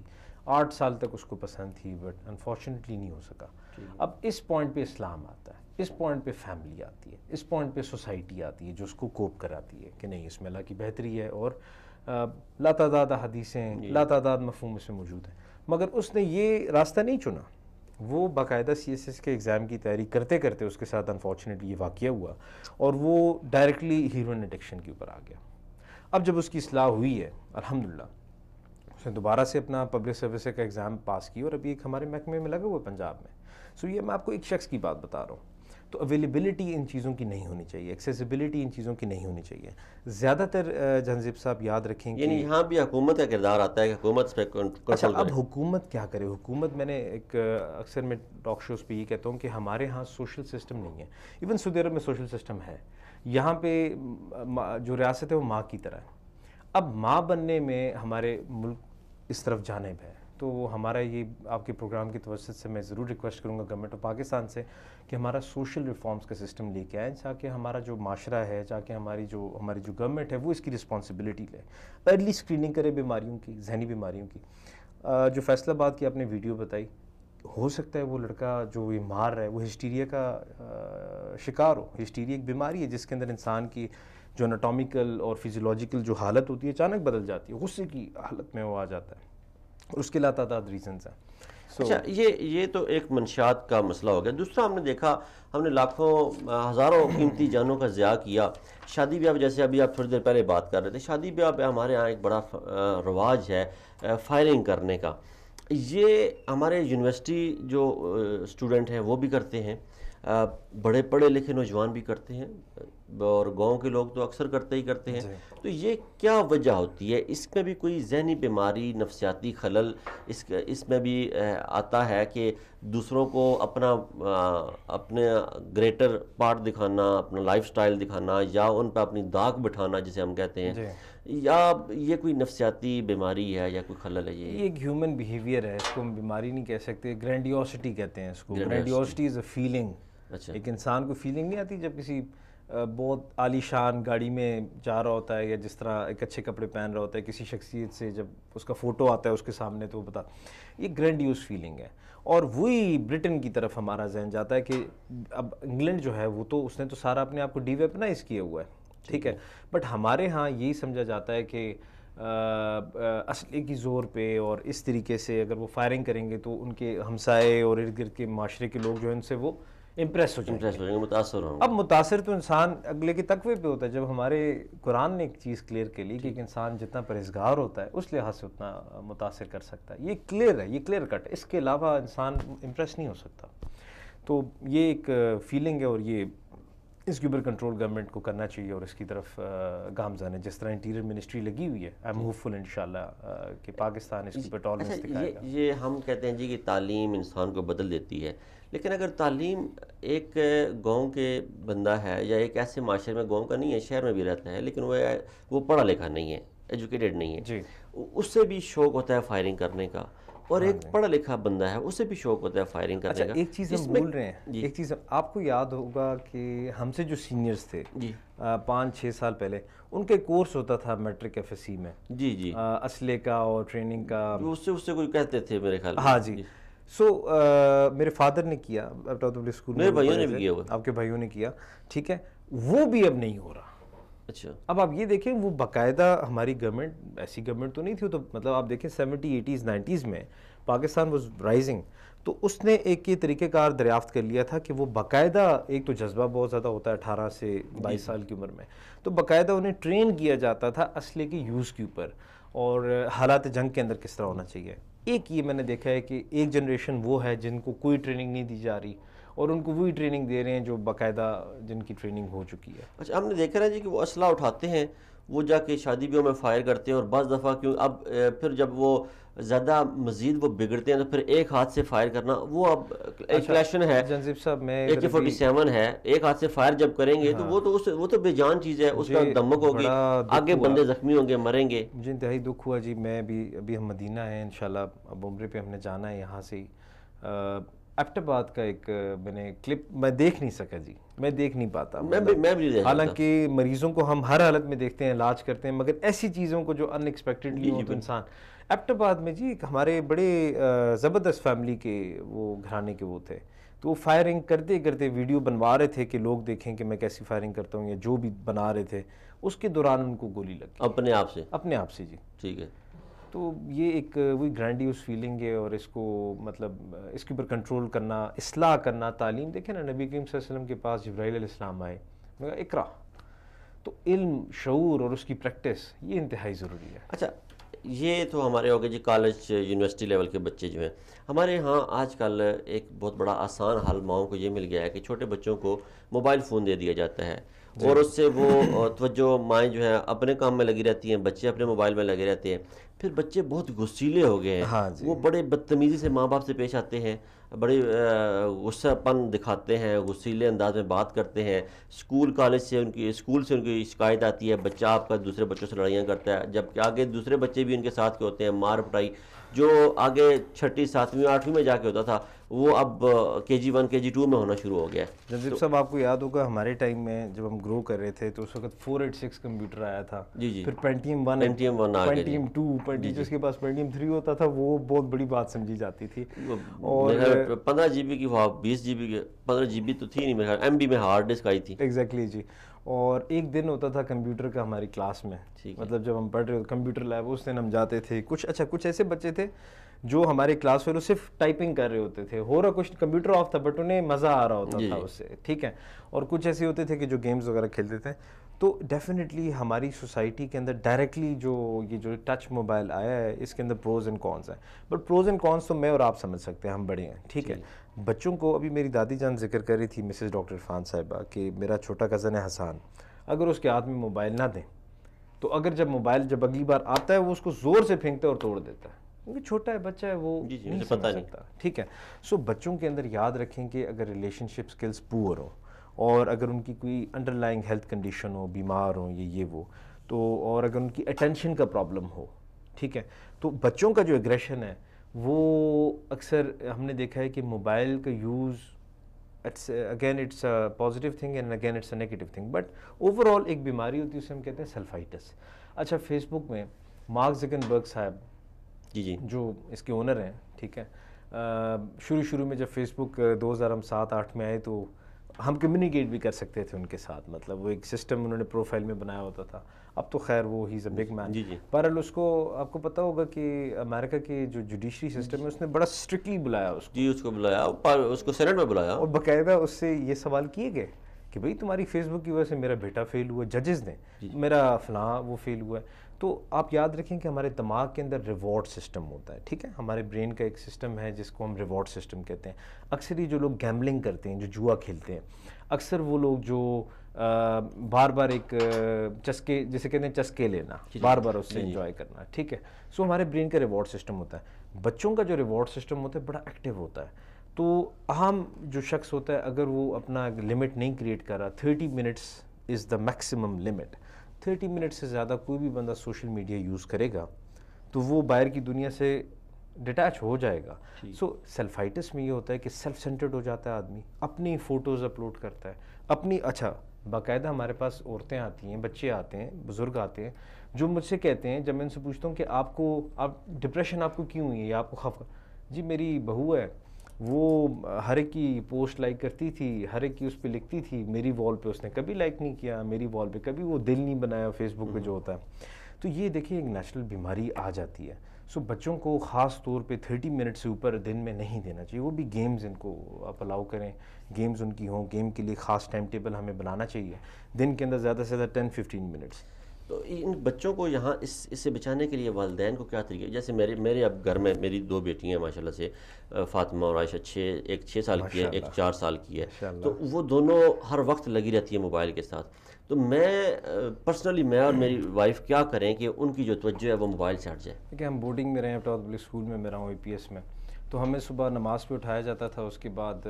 S2: آٹھ سال تک اس کو پسند تھی بٹ انفارچونیٹلی نہیں ہو سکا جی۔ اب اس پوائنٹ پہ اسلام آتا ہے اس پوائنٹ پہ فیملی آتی ہے اس پوائنٹ پہ سوسائٹی آتی ہے جو اس کو کوپ کراتی ہے کہ نہیں اس میں اللہ کی بہتری ہے اور لاتعداد حدیثیں جی۔ لاتعداد مفہوم اس میں موجود ہیں مگر اس نے یہ راستہ نہیں چنا وہ باقاعدہ سی ایس ایس کے ایگزام کی تیاری کرتے کرتے اس کے ساتھ انفارچونیٹلی یہ واقعہ ہوا اور وہ ڈائریکٹلی ہیروئن اڈکشن کے اوپر آ گیا اب جب اس کی اصلاح ہوئی ہے الحمدللہ اس نے دوبارہ سے اپنا پبلک سروس کا اگزام پاس کی اور ابھی ایک ہمارے محکمے میں ہوا ہوئے پنجاب میں سو یہ میں آپ کو ایک شخص کی بات بتا رہا ہوں تو اویلیبلٹی ان چیزوں کی نہیں ہونی چاہیے ایکسیسیبلٹی ان چیزوں کی نہیں ہونی چاہیے زیادہ تر جہنزیب صاحب یاد رکھیں یعنی یہاں
S1: بھی حکومت کا کردار آتا ہے حکومت اچھا، اب
S2: حکومت کیا کرے حکومت میں نے ایک اکثر میں ٹاک شوز پہ یہ کہتا ہوں کہ ہمارے ہاں سوشل سسٹم نہیں ہے ایون سعودی عرب میں سوشل سسٹم ہے یہاں پہ جو ریاست ہے وہ ماں کی طرح ہے اب ماں بننے میں ہمارے ملک اس طرف جانب ہے تو ہمارا یہ آپ کے پروگرام کی توسط سے میں ضرور ریکویسٹ کروں گا گورنمنٹ آف پاکستان سے کہ ہمارا سوشل ریفارمز کا سسٹم لے کے آئیں تاکہ ہمارا جو معاشرہ ہے تاکہ ہماری جو ہماری جو گورنمنٹ ہے وہ اس کی رسپانسبلٹی لے ارلی اسکریننگ کرے بیماریوں کی ذہنی بیماریوں کی جو فیصلہ باد کی آپ نے ویڈیو بتائی ہو سکتا ہے وہ لڑکا جو یہ مار رہا ہے وہ ہسٹیریا کا شکار ہو ہسٹیریا ایک بیماری ہے جس کے اندر انسان کی جو اناٹامیکل اور فزیولوجیکل جو حالت ہوتی ہے اچانک بدل جاتی ہے غصے کی حالت میں وہ آ جاتا ہے اور اس کے ریزنز ہیں
S1: اچھا یہ یہ تو ایک منشیات کا مسئلہ ہو گیا دوسرا ہم نے دیکھا ہم نے لاکھوں ہزاروں قیمتی جانوں کا ضیاع کیا شادی بیاہ جیسے ابھی آپ تھوڑی دیر پہلے بات کر رہے تھے شادی بیاہ ہمارے ہاں ایک بڑا رواج ہے فائرنگ کرنے کا یہ ہمارے یونیورسٹی جو اسٹوڈنٹ ہیں وہ بھی کرتے ہیں بڑے پڑھے لکھے نوجوان بھی کرتے ہیں اور گاؤں کے لوگ تو اکثر کرتے ہی کرتے ہیں جی۔ تو یہ کیا وجہ ہوتی ہے اس میں بھی کوئی ذہنی بیماری نفسیاتی خلل اس اس میں بھی آتا ہے کہ دوسروں کو اپنا اپنے گریٹر پارٹ دکھانا اپنا لائف سٹائل دکھانا یا ان پہ اپنی داغ بٹھانا جسے ہم کہتے ہیں جی۔ یا یہ کوئی نفسیاتی بیماری ہے یا کوئی خلل ہے یہ
S2: ایک ہیومن بیہیویئر ہے اس کو ہم بیماری نہیں کہہ سکتے گرینڈیوسٹی کہتے ہیں اس کو گرینڈیوسٹی اچھا۔ ایک انسان کو فیلنگ نہیں آتی جب کسی بہت عالی شان گاڑی میں جا رہا ہوتا ہے یا جس طرح ایک اچھے کپڑے پہن رہا ہوتا ہے کسی شخصیت سے جب اس کا فوٹو آتا ہے اس کے سامنے تو وہ بتا یہ گرینڈ یوز فیلنگ ہے اور وہی بریٹن کی طرف ہمارا ذہن جاتا ہے کہ اب انگلینڈ جو ہے وہ تو اس نے تو سارا اپنے آپ کو ڈی ویپنائز کیا ہوا ہے ٹھیک ہے بٹ ہمارے ہاں یہی سمجھا جاتا ہے کہ اسلحے کی زور پہ اور اس طریقے سے اگر وہ فائرنگ کریں گے تو ان کے ہمسائے اور ارد گرد کے معاشرے کے لوگ جو ہیں ان سے وہ امپریس امپریس ہو ہو جائیں جائیں گے متاثر ہوں اب متاثر تو انسان اگلے کے تقوی پہ ہوتا ہے جب ہمارے قرآن نے ایک چیز کلیئر کے لیے کہ جی۔ انسان جتنا پرہیزگار ہوتا ہے اس لحاظ سے اتنا متاثر کر سکتا ہے یہ کلیئر ہے یہ کلیئر کٹ ہے اس کے علاوہ انسان امپریس نہیں ہو سکتا تو یہ ایک فیلنگ ہے اور یہ اس کے اوپر کنٹرول گورنمنٹ کو کرنا چاہیے اور اس کی طرف ہے جس طرح انٹیریئر منسٹری لگی ہوئی ہے جی۔ ان شاء اللہ کہ پاکستان اس دکھائے جی۔ اچھا، گا یہ ہم کہتے
S1: ہیں جی کہ تعلیم انسان کو بدل دیتی ہے لیکن اگر تعلیم ایک گاؤں کے بندہ ہے یا ایک ایسے معاشرے میں گاؤں کا نہیں ہے شہر میں بھی رہتا ہے لیکن وہ پڑھا لکھا نہیں ہے ایجوکیٹڈ نہیں ہے جی۔ اس سے بھی شوق ہوتا ہے فائرنگ کرنے کا اور ہاں ایک جی۔ پڑھا لکھا بندہ ہے اس سے بھی شوق ہوتا ہے فائرنگ کرنے اچھا، کا ایک چیز ہم بول رہے
S2: ہیں جی۔ ایک چیز آپ کو یاد ہوگا کہ ہم سے جو سینئرز تھے پانچ چھ سال پہلے ان کے کورس ہوتا تھا میٹرک میں جی جی اسلحے کا اور ٹریننگ کا اس سے اس سے کچھ کہتے تھے میرے خیال ہاں جی سو uh, میرے فادر نے کیا اسکول نے بھی کیا آپ کے بھائیوں نے کیا ٹھیک ہے وہ بھی اب نہیں ہو رہا اچھا اب آپ یہ دیکھیں وہ باقاعدہ ہماری گورنمنٹ ایسی گورنمنٹ تو نہیں تھی تو مطلب آپ دیکھیں سیونٹی ایٹیز نائنٹیز میں پاکستان واز رائزنگ تو اس نے ایک یہ طریقہ کار دریافت کر لیا تھا کہ وہ باقاعدہ ایک تو جذبہ بہت زیادہ ہوتا ہے اٹھارہ سے بائیس جی. سال کی عمر میں تو باقاعدہ انہیں ٹرین کیا جاتا تھا اسلحے کے یوز کے اوپر اور حالات جنگ کے اندر کس طرح ہونا چاہیے ایک یہ میں نے دیکھا ہے کہ ایک جنریشن وہ ہے جن کو کوئی ٹریننگ نہیں دی جا رہی اور ان کو وہی ٹریننگ دے رہے ہیں جو باقاعدہ جن کی ٹریننگ ہو چکی ہے اچھا ہم نے دیکھا رہا ہے جی کہ وہ اسلحہ اٹھاتے ہیں وہ جا کے شادی بیوں
S1: میں فائر کرتے ہیں اور بعض دفعہ کیوں اب پھر جب وہ زیادہ مزید وہ بگڑتے ہیں تو پھر ایک ہاتھ سے فائر کرنا وہ اب ایک کلیشن
S2: اچھا، ہے جنزیب صاحب میں ایک فورٹی سیون ہے
S1: ایک ہاتھ سے فائر جب کریں گے تو ہاں۔ وہ تو اس وہ تو بے جان چیز ہے اس کا جی، دمک ہوگی آگے بندے
S2: زخمی ہوں گے مریں گے مجھے جی، انتہائی دکھ ہوا جی میں بھی ابھی ہم مدینہ ہیں انشاءاللہ اب عمرے پہ ہم نے جانا ہے یہاں سے ایفٹ آباد کا ایک میں نے کلپ میں دیکھ نہیں سکا جی میں دیکھ نہیں پاتا حالانکہ مریضوں کو ہم ہر حالت میں دیکھتے ہیں علاج کرتے ہیں مگر ایسی چیزوں کو جو ان ایکسپیکٹڈلی ہو تو انسان آباد میں جی ہمارے بڑے زبردست فیملی کے وہ گھرانے کے وہ تھے تو وہ فائرنگ کرتے کرتے ویڈیو بنوا رہے تھے کہ لوگ دیکھیں کہ میں کیسی فائرنگ کرتا ہوں یا جو بھی بنا رہے تھے اس کے دوران ان کو گولی لگ اپنے آپ سے اپنے آپ سے جی ٹھیک ہے تو یہ ایک وہی گرینڈیوس فیلنگ ہے اور اس کو مطلب اس کے اوپر کنٹرول کرنا اصلاح کرنا تعلیم دیکھیں نا نبی کریم صلی اللہ علیہ وسلم کے پاس جبرائیل علیہ السلام آئے گا اقرا تو علم شعور اور اس کی پریکٹس یہ انتہائی ضروری ہے اچھا
S1: یہ تو ہمارے گئے جی کالج یونیورسٹی لیول کے بچے جو ہیں ہمارے ہاں آج کل ایک بہت بڑا آسان حل ماؤں کو یہ مل گیا ہے کہ چھوٹے بچوں کو موبائل فون دے دیا جاتا ہے جی۔ اور اس سے وہ توجہ مائیں جو ہیں اپنے کام میں لگی رہتی ہیں بچے اپنے موبائل میں لگے رہتے ہیں پھر بچے بہت غصیلے ہو گئے ہیں ہاں جی۔ وہ بڑے بدتمیزی سے ماں باپ سے پیش آتے ہیں بڑے غصہ پن دکھاتے ہیں غصیلے انداز میں بات کرتے ہیں اسکول کالج سے ان کی اسکول سے ان کی شکایت آتی ہے بچہ آپ کا دوسرے بچوں سے لڑائیاں کرتا ہے جبکہ آگے دوسرے بچے بھی ان کے ساتھ کے ہوتے ہیں مار پٹائی جو آگے چھٹی ساتویں آٹھویں میں جا کے ہوتا تھا وہ اب کے جی ون کے جی ٹو میں ہونا شروع ہو گیا ہے
S2: جنزیب صاحب آپ کو یاد ہوگا ہمارے ٹائم میں جب ہم گرو کر رہے تھے تو اس وقت فور ایٹ سکس کمپیوٹر آیا تھا جی جی پھر Pentium one Pentium one Pentium two Pentium جس کے پاس پینٹیم تھری ہوتا تھا وہ بہت بڑی بات سمجھی جاتی تھی اور
S1: پندرہ جی بی کی ہاں، بیس جی بی کی پندرہ جی بی تو تھی نہیں میرے ایم بی میں ہارڈ
S2: ڈسک آئی تھی ایگزیکٹلی جی اور ایک دن ہوتا تھا کمپیوٹر کا ہماری کلاس میں مطلب جب ہم پڑھ رہے ہوتے کمپیوٹر لیب اس دن ہم جاتے تھے کچھ اچھا کچھ ایسے بچے تھے جو ہمارے کلاس فیلو صرف ٹائپنگ کر رہے ہوتے تھے ہو رہا کچھ کمپیوٹر آف تھا بٹ انہیں مزہ آ رہا ہوتا جی۔ تھا اس سے ٹھیک ہے اور کچھ ایسے ہوتے تھے کہ جو گیمز وغیرہ کھیلتے تھے تو ڈیفینیٹلی ہماری سوسائٹی کے اندر ڈائریکٹلی جو یہ جو ٹچ موبائل آیا ہے اس کے اندر پروز اینڈ کونس ہیں بٹ پروز اینڈ کونس تو میں اور آپ سمجھ سکتے ہیں ہم بڑے ہیں ٹھیک ہے جی۔ بچوں کو ابھی میری دادی جان ذکر کر رہی تھی مسز ڈاکٹر فان صاحبہ کہ میرا چھوٹا کزن ہے حسان اگر اس کے ہاتھ میں موبائل نہ دیں تو اگر جب موبائل جب اگلی بار آتا ہے وہ اس کو زور سے پھینکتا ہے اور توڑ دیتا ہے کیونکہ چھوٹا ہے بچہ ہے وہ جی، جی، نہیں سمجھ سکتا ٹھیک ہے سو بچوں کے اندر یاد رکھیں کہ اگر ریلیشن شپ سکلز پور ہوں اور اگر ان کی کوئی انڈر لائنگ ہیلتھ کنڈیشن ہو بیمار ہو یہ یہ وہ تو اور اگر ان کی اٹینشن کا پرابلم ہو ٹھیک ہے تو بچوں کا جو اگریشن ہے وہ اکثر ہم نے دیکھا ہے کہ موبائل کا use again it's a positive thing and again it's a negative thing but overall ایک بیماری ہوتی ہے اسے ہم کہتے ہیں سلفائٹس اچھا فیس بک میں مارک زکن برگ صاحب جی جی جو اس کے اونر ہیں ٹھیک ہے شروع شروع میں جب فیس بک دو ہزار ہم سات آٹھ میں آئے تو ہم کمیونیکیٹ بھی کر سکتے تھے ان کے ساتھ مطلب وہ ایک سسٹم انہوں نے پروفائل میں بنایا ہوتا تھا اب تو خیر وہ از اے بگ مین جی جی پر اس کو آپ کو پتا ہوگا کہ امریکہ کے جو جوڈیشری سسٹم جی۔ ہے اس نے بڑا اسٹرکٹلی بلایا اس اس
S1: کو جی بلایا اس کو سینٹ میں بلایا
S2: اور باقاعدہ اس سے یہ سوال کیے گئے کہ بھائی تمہاری فیس بک کی وجہ سے میرا بیٹا فیل ہوا ججز نے جی۔ میرا فلاں وہ فیل ہوا ہے تو آپ یاد رکھیں کہ ہمارے دماغ کے اندر ریوارڈ سسٹم ہوتا ہے ٹھیک ہے ہمارے برین کا ایک سسٹم ہے جس کو ہم ریوارڈ سسٹم کہتے ہیں اکثر ہی جو لوگ گیملنگ کرتے ہیں جو جوا کھیلتے ہیں اکثر وہ لوگ جو بار بار ایک چسکے جیسے کہتے ہیں چسکے لینا جی، جی، بار بار اس سے انجوائے جی، کرنا ٹھیک ہے سو ہمارے برین کا ریوارڈ سسٹم ہوتا ہے بچوں کا جو ریوارڈ سسٹم ہوتا ہے بڑا ایکٹیو ہوتا ہے تو اہم جو شخص ہوتا ہے اگر وہ اپنا لمٹ نہیں کریٹ کر رہا thirty minutes is the maximum limit thirty minute سے زیادہ کوئی بھی بندہ سوشل میڈیا یوز کرے گا تو وہ باہر کی دنیا سے ڈٹیچ ہو جائے گا سو جی۔ سیلفائٹس میں یہ ہوتا ہے کہ سیلف سینٹرڈ ہو جاتا ہے آدمی اپنی فوٹوز اپلوڈ کرتا ہے اپنی اچھا باقاعدہ ہمارے پاس عورتیں آتی ہیں بچے آتے ہیں بزرگ آتے ہیں جو مجھ سے کہتے ہیں جب میں ان سے پوچھتا ہوں کہ آپ کو آپ ڈپریشن آپ کو کیوں ہوئی ہے یا آپ کو خف جی میری بہو ہے وہ ہر ایک کی پوسٹ لائک کرتی تھی ہر ایک کی اس پہ لکھتی تھی میری وال پہ اس نے کبھی لائک نہیں کیا میری وال پہ کبھی وہ دل نہیں بنایا فیس بک پہ جو ہوتا ہے تو یہ دیکھیں ایک نیچرل بیماری آ جاتی ہے سو بچوں کو خاص طور پہ تھرٹی منٹ سے اوپر دن میں نہیں دینا چاہیے وہ بھی گیمز ان کو آپ الاؤ کریں گیمز ان کی ہوں گیم کے لیے خاص ٹائم ٹیبل ہمیں بنانا چاہیے دن کے اندر زیادہ سے زیادہ ٹین ففٹین منٹس تو ان بچوں کو یہاں
S1: اس اس سے بچانے کے لیے والدین کو کیا طریقہ جیسے میرے میرے اب گھر میں میری دو بیٹی ہیں ماشاء اللہ سے فاطمہ اور عائشہ چھ ایک چھ سال کی ہے ایک چار سال کی ہے تو وہ دونوں ہر وقت لگی رہتی ہے موبائل کے ساتھ تو میں پرسنلی میں اور میری وائف کیا کریں کہ ان کی جو توجہ ہے وہ موبائل سے ہٹ جائے
S2: کہ ہم بورڈنگ میں رہے ہیں پبلک اسکول میں میں رہا ہوں اے پی ایس میں تو ہمیں صبح نماز پہ اٹھایا جاتا تھا اس کے بعد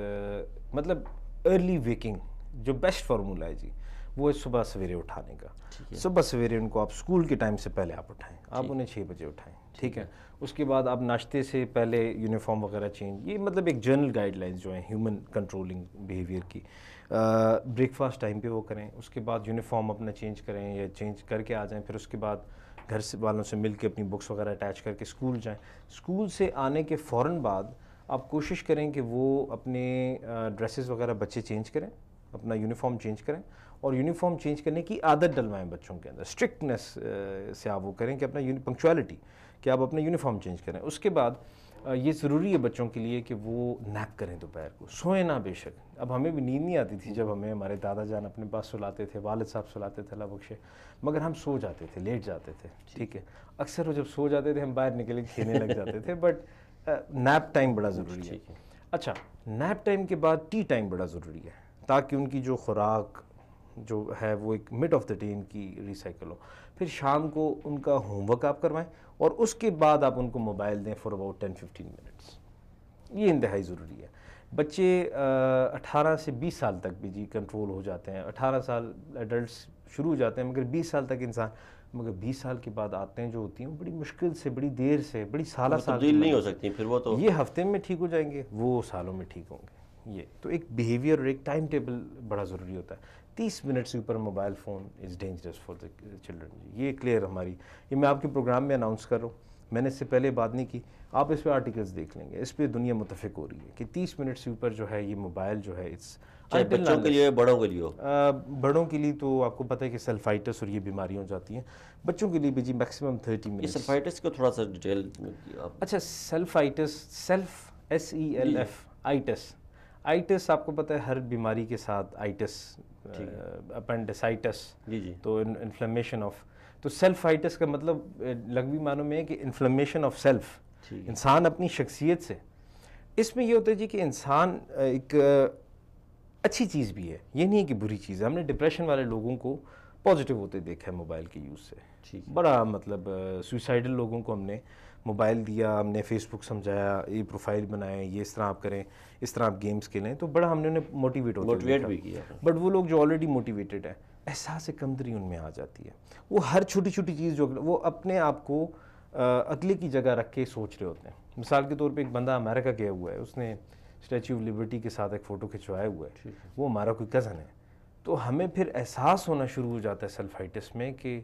S2: مطلب ارلی ویکنگ جو بیسٹ فارمولہ ہے جی وہ صبح سویرے اٹھانے کا صبح سویرے ان کو آپ اسکول کے ٹائم سے پہلے آپ اٹھائیں آپ انہیں چھ بجے اٹھائیں ٹھیک ہے اس کے بعد آپ ناشتے سے پہلے یونیفارم وغیرہ چینج یہ مطلب ایک جنرل گائیڈ لائنز جو ہیں ہیومن کنٹرولنگ بیہیویئر کی بریک فاسٹ ٹائم پہ وہ کریں اس کے بعد یونیفارم اپنا چینج کریں یا چینج کر کے آ جائیں پھر اس کے بعد گھر سے والوں سے مل کے اپنی بکس وغیرہ اٹیچ کر کے اسکول جائیں اسکول سے آنے کے فوراً بعد آپ کوشش کریں کہ وہ اپنے ڈریسز وغیرہ بچے چینج کریں اپنا یونیفارم چینج کریں اور یونیفارم چینج کرنے کی عادت ڈلوائیں بچوں کے اندر اسٹرکٹنیس سے آپ وہ کریں کہ اپنا پنکچویلٹی کہ آپ اپنا یونیفارم چینج کریں اس کے بعد یہ ضروری ہے بچوں کے لیے کہ وہ نیپ کریں دوپہر کو سوئیں نہ بے شک اب ہمیں بھی نیند نہیں آتی تھی جب ہمیں ہمارے دادا جان اپنے پاس سلاتے تھے والد صاحب سلاتے تھے اللہ بخشے مگر ہم سو جاتے تھے لیٹ جاتے تھے جی۔ ٹھیک ہے اکثر وہ جب سو جاتے تھے ہم باہر نکلے کھینے لگ جاتے تھے بٹ نیپ ٹائم بڑا ضروری ہے اچھا نیپ ٹائم کے بعد ٹی ٹائم بڑا ضروری ہے تاکہ ان کی جو خوراک جو ہے وہ ایک مڈ آف دا ڈے ان کی ریسائیکل ہو پھر شام کو ان کا ہوم ورک آپ کروائیں اور اس کے بعد آپ ان کو موبائل دیں for about ten fifteen minutes یہ انتہائی ضروری ہے بچے اٹھارہ سے بیس سال تک بھی جی کنٹرول ہو جاتے ہیں اٹھارہ سال ایڈلٹس شروع ہو جاتے ہیں مگر بیس سال تک انسان مگر بیس سال کے بعد آتے ہیں جو ہوتی ہیں بڑی مشکل سے بڑی دیر سے بڑی سالہ سال تبدیل نہیں ہو سکتی
S1: پھر وہ تو یہ
S2: ہفتے میں ٹھیک ہو جائیں گے وہ سالوں میں ٹھیک ہوں گے یہ تو ایک بیہیویئر اور ایک ٹائم ٹیبل بڑا ضروری ہوتا ہے تیس منٹ سے اوپر mobile phone is dangerous for the children یہ کلیئر ہماری یہ میں آپ کے پروگرام میں اناؤنس کر رہا ہوں میں نے اس سے پہلے بات نہیں کی آپ اس پہ آرٹیکلز دیکھ لیں گے اس پہ دنیا متفق ہو رہی ہے کہ تیس منٹ سے اوپر جو ہے یہ موبائل جو ہے بچوں کے لیے بڑوں کے لیے بڑوں کے لیے تو آپ کو پتہ ہے کہ سلفائٹس اور یہ بیماریاں ہو جاتی ہیں بچوں کے لیے بھی جی میکسیمم تھرٹی منٹ سلفائٹس کا تھوڑا سا ڈیٹیل اچھا selfitis self S E L F itis itis آپ کو پتہ ہے ہر بیماری کے ساتھ آئیٹس اپنڈسائٹس جی جی تو انفلمیشن آف تو سیلف فائٹس کا مطلب لغوی معنوں میں ہے کہ انفلمیشن آف سیلف انسان اپنی شخصیت سے اس میں یہ ہوتا ہے جی کہ انسان ایک اچھی چیز بھی ہے یہ نہیں ہے کہ بری چیز ہے ہم نے ڈپریشن والے لوگوں کو پازیٹیو ہوتے دیکھا ہے موبائل کے یوز سے بڑا مطلب سویسائیڈل لوگوں کو ہم نے موبائل دیا ہم نے فیس بک سمجھایا یہ پروفائل بنائیں یہ اس طرح آپ کریں اس طرح آپ گیمز کھیلیں تو بڑا ہم نے انہیں موٹیویٹ ہو موٹیویٹ بھی کیا بٹ وہ لوگ جو آلریڈی موٹیویٹیڈ ہیں احساس کمتری ان میں آ جاتی ہے وہ ہر چھوٹی چھوٹی چیز جو وہ اپنے آپ کو عدلے کی جگہ رکھ کے سوچ رہے ہوتے ہیں مثال کے طور پہ ایک بندہ امریکہ گیا ہوا ہے اس نے اسٹیچو آف لیبرٹی کے ساتھ ایک فوٹو کھنچوایا ہوا ہے وہ ہمارا کوئی کزن ہے تو ہمیں پھر احساس ہونا شروع ہو جاتا ہے سلفائٹس میں کہ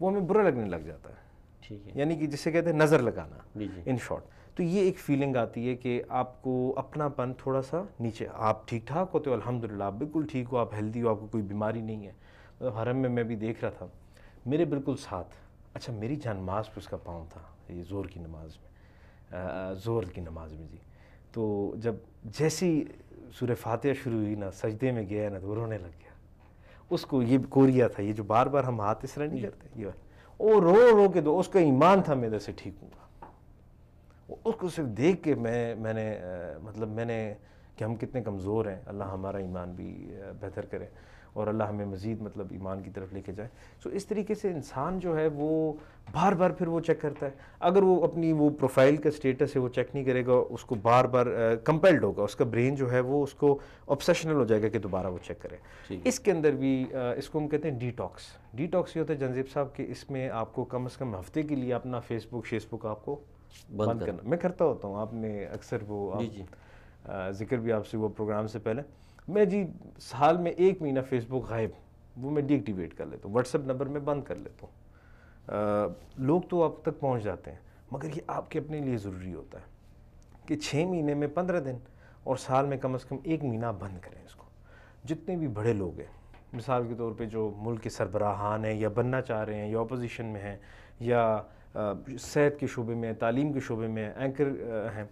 S2: وہ ہمیں برا لگنے لگ جاتا ہے ٹھیک ہے یعنی کہ جسے کہتے ہیں نظر لگانا ان جی، شارٹ جی۔ تو یہ ایک فیلنگ آتی ہے کہ آپ کو اپنا پن تھوڑا سا نیچے آپ ٹھیک ٹھاک ہوتے ہو الحمدللہ الحمد للہ آپ بالکل ٹھیک ہو آپ ہیلدی ہو آپ کو کوئی بیماری نہیں ہے مطلب حرم میں میں بھی دیکھ رہا تھا میرے بالکل ساتھ اچھا میری جان پہ اس کا پاؤں تھا یہ زور کی نماز میں زور کی نماز میں جی تو جب جیسی سورہ فاتحہ شروع ہوئی نا سجدے میں گیا نا تو رونے لگ گیا اس کو یہ کوریا تھا یہ جو بار بار ہم ہاتھ اس طرح نہیں جی۔ کرتے یہ وہ رو رو کے دو اس کا ایمان تھا میں سے ٹھیک ہوں گا اس کو صرف دیکھ کے میں میں نے مطلب میں نے کہ ہم کتنے کمزور ہیں اللہ ہمارا ایمان بھی بہتر کرے اور اللہ ہمیں مزید مطلب ایمان کی طرف لے کے جائے سو اس طریقے سے انسان جو ہے وہ بار بار پھر وہ چیک کرتا ہے اگر وہ اپنی وہ پروفائل کا سٹیٹس ہے وہ چیک نہیں کرے گا اس کو بار بار کمپیلڈ ہوگا اس کا برین جو ہے وہ اس کو آبسیشنل ہو جائے گا کہ دوبارہ وہ چیک کرے اس کے اندر بھی اس کو ہم کہتے ہیں ڈی ٹاکس ڈی ٹاکس یہ ہوتا ہے جنزیب صاحب کہ اس میں آپ کو کم از کم ہفتے کے لیے اپنا فیس بک شیس بک آپ کو بند کرنا میں کرتا ہوتا ہوں آپ نے اکثر وہ جی، جی۔ ذکر بھی آپ سے وہ پروگرام سے پہلے میں جی سال میں ایک مہینہ فیس بک غائب وہ میں ڈی ایکٹیویٹ کر لیتا ہوں واٹس اپ نمبر میں بند کر لیتا ہوں لوگ تو اب تک پہنچ جاتے ہیں مگر یہ آپ کے اپنے لیے ضروری ہوتا ہے کہ چھ مہینے میں پندرہ دن اور سال میں کم از کم ایک مہینہ بند کریں اس کو جتنے بھی بڑے لوگ ہیں مثال کے طور پہ جو ملک کے سربراہان ہیں یا بننا چاہ رہے ہیں یا اپوزیشن میں ہیں یا صحت کے شعبے میں تعلیم کے شعبے میں اینکر ہیں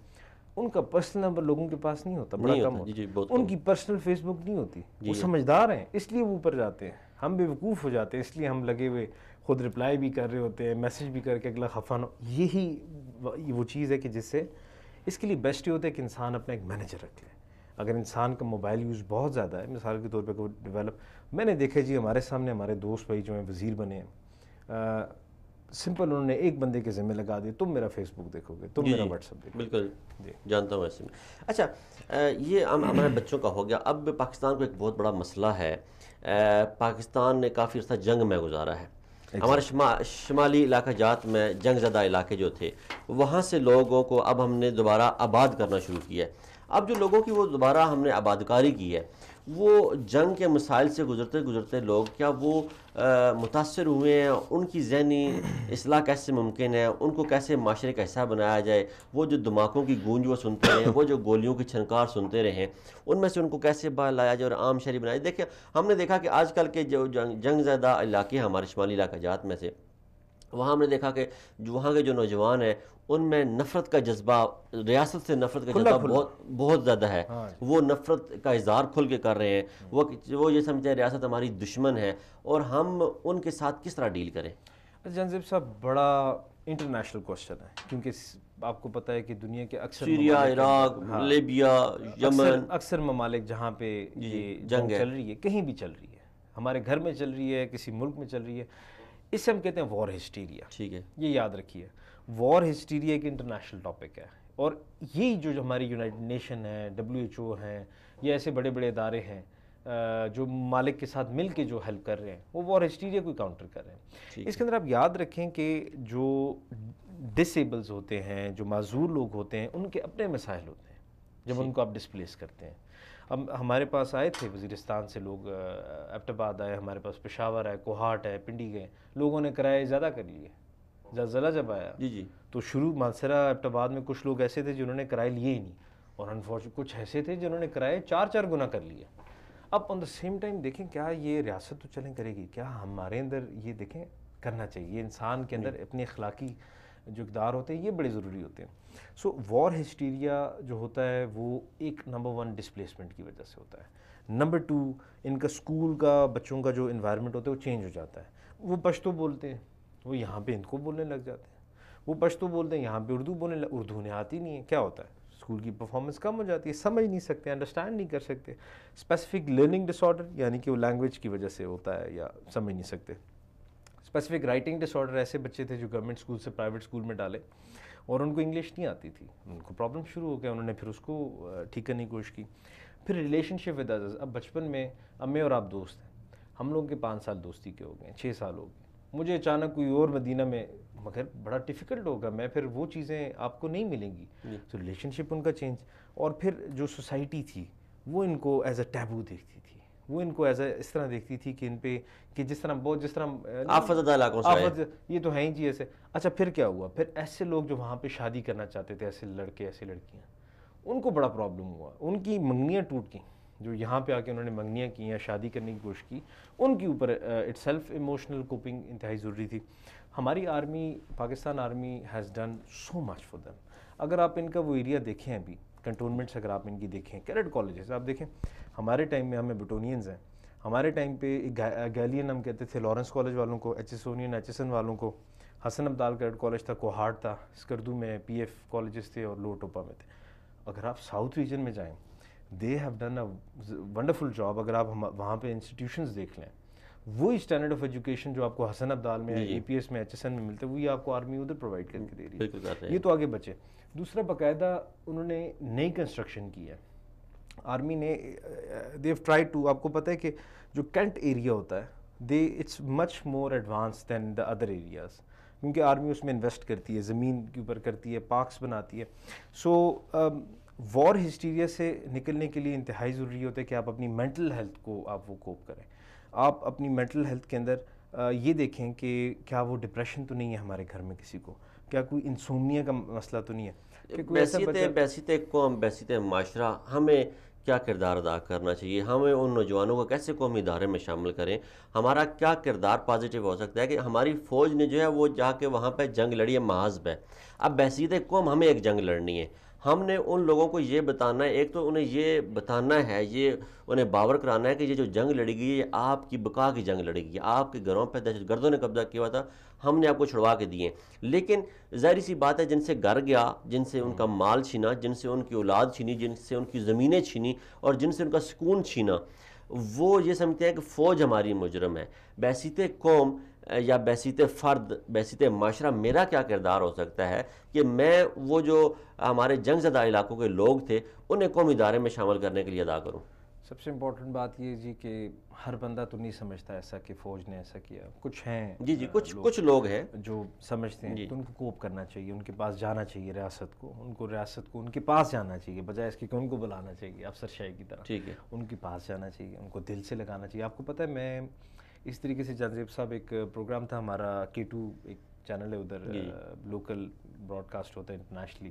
S2: ان کا پرسنل نمبر لوگوں کے پاس نہیں ہوتا بڑا کم ہوتا جی، جی، ان کی پرسنل فیس بک نہیں ہوتی جی، وہ سمجھدار ہیں اس لیے وہ اوپر جاتے ہیں ہم بے وقوف ہو جاتے ہیں اس لیے ہم لگے ہوئے خود رپلائی بھی کر رہے ہوتے ہیں میسج بھی کر کے اگلا خفا نہ یہی وہ چیز ہے کہ جس سے اس کے لیے بیسٹ یہ ہوتا ہے کہ انسان اپنا ایک مینیجر رکھ لے اگر انسان کا موبائل یوز بہت زیادہ ہے مثال کے طور پہ ڈیولپ میں نے دیکھا جی ہمارے سامنے ہمارے دوست بھائی جو ہیں وزیر بنے ہیں سمپل انہوں نے ایک بندے کے ذمہ لگا تم میرا فیس بک دیکھو گے تم جی، میرا جی، واٹس
S1: اپ بالکل جی۔ جانتا ہوں ایسے میں اچھا یہ ہمارے بچوں کا ہو گیا اب پاکستان کو ایک بہت بڑا مسئلہ ہے پاکستان نے کافی عرصہ جنگ میں گزارا ہے ہمارے شمالی علاقہ جات میں جنگ زدہ علاقے جو تھے وہاں سے لوگوں کو اب ہم نے دوبارہ آباد کرنا شروع کیا ہے اب جو لوگوں کی وہ دوبارہ ہم نے آباد کاری کی ہے وہ جنگ کے مسائل سے گزرتے گزرتے لوگ کیا وہ متاثر ہوئے ہیں ان کی ذہنی اصلاح کیسے ممکن ہے ان کو کیسے معاشرے کا حصہ بنایا جائے وہ جو دماغوں کی گونج وہ سنتے رہے وہ جو گولیوں کی چھنکار سنتے رہے ان میں سے ان کو کیسے باہر لایا جائے اور عام شہری بنایا جائے ہم نے دیکھا کہ آج کل کے جو جنگ زیدہ علاقے ہیں ہمارے شمالی علاقہ جات میں سے وہاں ہم نے دیکھا کہ وہاں کے جو نوجوان ہیں ان میں نفرت کا جذبہ ریاست سے نفرت کا جذبہ بہت زیادہ ہے ہاں۔ وہ نفرت کا اظہار کھل کے کر رہے ہیں ہاں۔ وہ یہ سمجھے ریاست ہماری دشمن ہے اور ہم ان کے ساتھ کس طرح ڈیل کریں
S2: اچھا، جنزیب صاحب بڑا انٹرنیشنل کوشچن ہے کیونکہ آپ کو پتہ ہے کہ دنیا کے اکثر سیریا عراق ہاں۔ لیبیا یمن اکثر ممالک جہاں پہ جی، یہ جنگ چل رہی ہے کہیں بھی چل رہی ہے ہمارے گھر میں چل رہی ہے کسی ملک میں چل رہی ہے اس سے ہم کہتے ہیں وار ہسٹیریا ٹھیک ہے یہ یاد رکھیے وار ہسٹری ایک انٹرنیشنل ٹاپک ہے اور یہی جو جو ہماری یونائٹڈ نیشن ہے ڈبلیو ایچ او ہیں یا ایسے بڑے بڑے ادارے ہیں جو مالک کے ساتھ مل کے جو ہیلپ کر رہے ہیں وہ وار ہسٹیریا کو کاؤنٹر کر رہے ہیں اس کے اندر آپ یاد رکھیں کہ جو ڈسیبلز ہوتے ہیں جو معذور لوگ ہوتے ہیں ان کے اپنے مسائل ہوتے ہیں جب ان کو آپ ڈسپلیس کرتے ہیں اب ہمارے پاس آئے تھے وزیرستان سے لوگ آباد آئے ہمارے پاس پشاور ہے کوہاٹ ہے پنڈی گئے لوگوں نے کرائے زیادہ کر لیے زلزلہ جب آیا جی جی تو شروع مانسرا ابتاباد میں کچھ لوگ ایسے تھے جنہوں نے کرائے لیے ہی نہیں اور انفارچونیٹ کچھ ایسے تھے جنہوں نے کرائے چار چار گنا کر لیا اب آن دا سیم ٹائم دیکھیں کیا یہ ریاست تو چلیں کرے گی کیا ہمارے اندر یہ دیکھیں کرنا چاہیے یہ انسان کے اندر جی۔ اپنے اخلاقی جو اقدار ہوتے ہیں یہ بڑے ضروری ہوتے ہیں سو وار ہسٹیریا جو ہوتا ہے وہ ایک نمبر ون ڈسپلیسمنٹ کی وجہ سے ہوتا ہے نمبر ٹو ان کا اسکول کا بچوں کا جو انوائرمنٹ ہوتا ہے وہ چینج ہو جاتا ہے وہ پشتو بولتے ہیں وہ یہاں پہ ہند کو بولنے لگ جاتے ہیں وہ پشتو بولتے ہیں یہاں پہ اردو بولنے لگ اردو انہیں آتی نہیں ہے کیا ہوتا ہے اسکول کی پرفارمنس کم ہو جاتی ہے سمجھ نہیں سکتے انڈرسٹینڈ نہیں کر سکتے اسپیسیفک لرننگ ڈس آڈر یعنی کہ وہ لینگویج کی وجہ سے ہوتا ہے یا سمجھ نہیں سکتے اسپیسیفک رائٹنگ ڈس آڈر ایسے بچے تھے جو گورنمنٹ اسکول سے پرائیویٹ اسکول میں ڈالے اور ان کو انگلش نہیں آتی تھی ان کو پرابلم شروع ہو گیا انہوں نے پھر اس کو ٹھیک کرنے کی کوشش کی پھر ریلیشن شپ ود ادرز اب بچپن میں امے اور آپ دوست ہیں ہم لوگ کے پانچ سال دوستی کے ہو گئے ہیں چھ سال ہو گئے مجھے اچانک کوئی اور مدینہ میں مگر بڑا ڈیفیکلٹ ہوگا میں پھر وہ چیزیں آپ کو نہیں ملیں گی جی۔ تو ریلیشن شپ ان کا چینج اور پھر جو سوسائٹی تھی وہ ان کو ایز اے ٹیبو دیکھتی تھی وہ ان کو ایز اے اس طرح دیکھتی تھی کہ ان پہ کہ جس طرح بہت جس طرح علاقوں سے آفت یہ تو ہیں ہی جی ایسے اچھا پھر کیا ہوا پھر ایسے لوگ جو وہاں پہ شادی کرنا چاہتے تھے ایسے لڑکے ایسے لڑکیاں ان کو بڑا پرابلم ہوا ان کی منگنیاں ٹوٹ گئیں جو یہاں پہ آ کے انہوں نے منگنیاں کی یا شادی کرنے کی کوشش کی ان کے اوپر اٹ سیلف ایموشنل کوپنگ انتہائی ضروری تھی ہماری army Pakistan army has done so much for them اگر آپ ان کا وہ ایریا دیکھیں ابھی کنٹونمنٹس اگر آپ ان کی دیکھیں کیرٹ کالجز آپ دیکھیں ہمارے ٹائم میں ہمیں بٹونینز ہیں ہمارے ٹائم پہ گیلین ہم کہتے تھے لارنس کالج والوں کو ایچ ایس اونین ایچ ایس این والوں کو حسن عبدال کیرٹ کالج تھا کوہاٹ تھا اسکردو میں پی ایف کالجز تھے اور لو ٹوپا میں تھے اگر آپ ساؤتھ ریجن میں جائیں they have done a wonderful job اگر آپ ہم وہاں پہ انسٹیٹیوشنز دیکھ لیں وہی اسٹینڈرڈ آف ایجوکیشن جو آپ کو حسن عبدال میں ای پی ایس میں ایچ ایس این میں ملتا ہے وہی آپ کو آرمی ادھر پرووائڈ کر کے دے رہی ہے یہ تو آگے بچے دوسرا باقاعدہ انہوں نے نئی کنسٹرکشن کی ہے آرمی نے دے ہیو ٹرائی ٹو آپ کو پتہ ہے کہ جو کینٹ ایریا ہوتا ہے they it's much more advance than the other areas کیونکہ آرمی اس میں انویسٹ کرتی ہے زمین کے اوپر کرتی ہے پارکس بناتی ہے سو um, وار ہسٹیریا سے نکلنے کے لیے انتہائی ضروری ہوتا ہے کہ آپ اپنی مینٹل ہیلتھ کو آپ وہ کوپ کریں آپ اپنی مینٹل ہیلتھ کے اندر یہ دیکھیں کہ کیا وہ ڈپریشن تو نہیں ہے ہمارے گھر میں کسی کو کیا کوئی انسومنیا کا مسئلہ تو نہیں ہے بیسیت
S1: بحثیتِ قوم بیسیت معاشرہ ہمیں کیا کردار ادا کرنا چاہیے ہمیں ان نوجوانوں کو کیسے قومی ادارے میں شامل کریں ہمارا کیا کردار پازیٹیو ہو سکتا ہے کہ ہماری فوج نے جو ہے وہ جا کے وہاں پہ جنگ لڑی ہے محاذ پہ اب بحثیت قوم ہمیں ایک جنگ لڑنی ہے ہم نے ان لوگوں کو یہ بتانا ہے ایک تو انہیں یہ بتانا ہے یہ انہیں باور کرانا ہے کہ یہ جو جنگ لڑے گی یہ آپ کی بقا کی جنگ لڑے گی آپ کے گھروں پہ دہشت گردوں نے قبضہ کیا تھا ہم نے آپ کو چھڑوا کے دیے لیکن ظاہری سی بات ہے جن سے گھر گیا جن سے ان کا مال چھینا جن سے ان کی اولاد چھینی جن سے ان کی زمینیں چھینی اور جن سے ان کا سکون چھینا وہ یہ سمجھتے ہیں کہ فوج ہماری مجرم ہے بحثیت قوم یا بحثیت فرد بحثیت معاشرہ میرا کیا کردار ہو سکتا ہے کہ میں وہ جو ہمارے جنگ زدہ علاقوں کے لوگ تھے انہیں قوم ادارے میں شامل کرنے کے لیے ادا کروں
S2: سب سے امپورٹنٹ بات یہ جی کہ ہر بندہ تو نہیں سمجھتا ایسا کہ فوج نے ایسا کیا کچھ ہیں جی جی کچھ کچھ لوگ ہیں جو سمجھتے ہیں جی۔ تو ان کو کوپ کرنا چاہیے ان کے پاس جانا چاہیے ریاست کو ان کو ریاست کو ان کے پاس جانا چاہیے بجائے اس کے کہ ان کو بلانا چاہیے افسر شاہی کی طرح ٹھیک ہے ان کے پاس جانا چاہیے ان کو دل سے لگانا چاہیے آپ کو پتہ ہے میں اس طریقے سے جانزیب صاحب ایک پروگرام تھا ہمارا کے ٹو ایک چینل ہے ادھر لوکل براڈ کاسٹ ہوتا ہے انٹرنیشنلی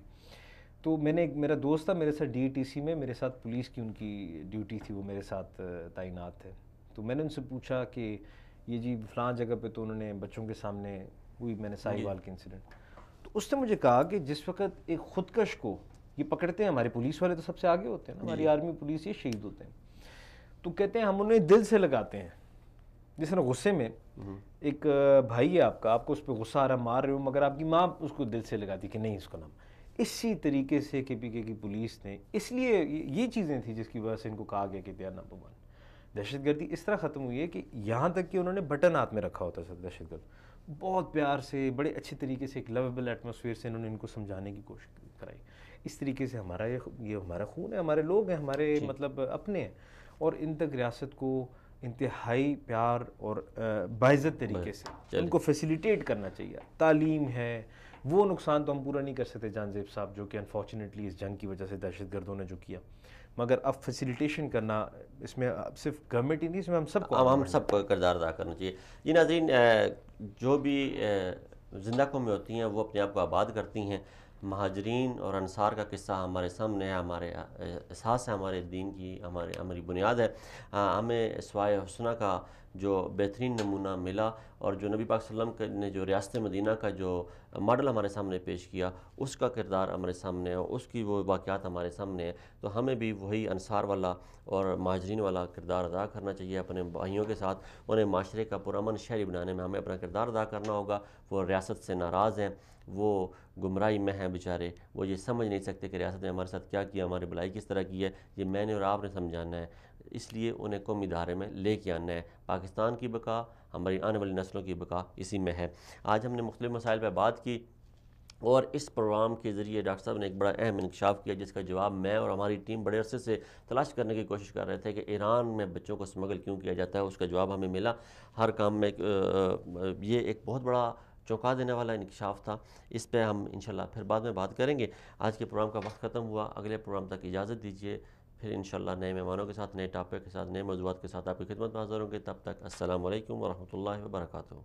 S2: تو میں نے ایک میرا دوست تھا میرے ساتھ ڈی ٹی سی میں میرے ساتھ پولیس کی ان کی ڈیوٹی تھی وہ میرے ساتھ تعینات تھے تو میں نے ان سے پوچھا کہ یہ جی فلاں جگہ پہ تو انہوں نے بچوں کے سامنے ہوئی میں نے ساحل وال کے انسیڈنٹ تو اس نے مجھے کہا کہ جس وقت ایک خودکش کو یہ پکڑتے ہیں ہمارے پولیس والے تو سب سے آگے ہوتے ہیں ہماری آرمی جی۔ پولیس یہ شہید ہوتے ہیں تو کہتے ہیں ہم انہیں دل سے لگاتے ہیں جس طرح غصے میں ایک بھائی ہے آپ کا آپ کو اس پہ غصہ آ رہا مار رہے ہو مگر آپ کی ماں اس کو دل سے لگاتی کہ نہیں اس کا نام اسی طریقے سے کے پی کے کی پولیس نے اس لیے یہ چیزیں تھیں جس کی وجہ سے ان کو کہا گیا کہ دیا نمبر ون دہشت گردی اس طرح ختم ہوئی ہے کہ یہاں تک کہ انہوں نے بٹن ہاتھ میں رکھا ہوتا سر دہشت گرد بہت پیار سے بڑے اچھے طریقے سے ایک لویبل ایٹماسفیئر سے انہوں نے ان کو سمجھانے کی کوشش کرائی اس طریقے سے ہمارا یہ ہمارا خون ہے ہمارے لوگ ہیں ہمارے جی۔ مطلب اپنے ہیں اور ان تک ریاست کو انتہائی پیار اور باعزت طریقے سے ان کو فیسیلیٹیٹ کرنا چاہیے تعلیم ہے وہ نقصان تو ہم پورا نہیں کر سکتے جان زیب صاحب جو کہ انفارچونیٹلی اس جنگ کی وجہ سے دہشت گردوں نے جو کیا مگر اب فیسیلیٹیشن کرنا اس میں صرف گورنمنٹ ہی نہیں اس میں ہم سب کو عوام
S1: سب کو کردار ادا کرنا چاہیے جی ناظرین جو بھی زندہ قومیں ہوتی ہیں وہ اپنے آپ کو آباد کرتی ہیں مہاجرین اور انصار کا قصہ ہمارے سامنے ہے ہمارے احساس ہے ہمارے دین کی ہمارے ہماری بنیاد ہے ہمیں سوائے حسنہ کا جو بہترین نمونہ ملا اور جو نبی پاک صلی اللہ علیہ وسلم نے جو ریاست مدینہ کا جو ماڈل ہمارے سامنے پیش کیا اس کا کردار ہمارے سامنے ہے اس کی وہ واقعات ہمارے سامنے ہیں تو ہمیں بھی وہی انصار والا اور مہاجرین والا کردار ادا کرنا چاہیے اپنے بھائیوں کے ساتھ انہیں معاشرے کا پرامن شہری بنانے میں ہمیں اپنا کردار ادا کرنا ہوگا وہ ریاست سے ناراض ہیں وہ گمراہی میں ہیں بیچارے وہ یہ سمجھ نہیں سکتے کہ ریاست نے ہمارے ساتھ کیا کیا ہماری بلائی کس طرح کی ہے یہ میں نے اور آپ نے سمجھانا ہے اس لیے انہیں قومی دھارے میں لے کے آنا ہے پاکستان کی بقا ہماری آنے والی نسلوں کی بقا اسی میں ہے آج ہم نے مختلف مسائل پہ بات کی اور اس پروگرام کے ذریعے ڈاکٹر صاحب نے ایک بڑا اہم انکشاف کیا جس کا جواب میں اور ہماری ٹیم بڑے عرصے سے تلاش کرنے کی کوشش کر رہے تھے کہ ایران میں بچوں کو سمگل کیوں کیا جاتا ہے اس کا جواب ہمیں ملا ہر کام میں یہ ایک بہت بڑا چونکا دینے والا انکشاف تھا اس پہ ہم انشاءاللہ پھر بعد میں بات کریں گے آج کے پروگرام کا وقت ختم ہوا اگلے پروگرام تک اجازت دیجیے پھر انشاءاللہ نئے مہمانوں کے ساتھ نئے ٹاپک کے ساتھ نئے موضوعات کے ساتھ آپ کی خدمت میں حاضر ہوں گے تب تک السلام علیکم ورحمۃ اللہ وبرکاتہ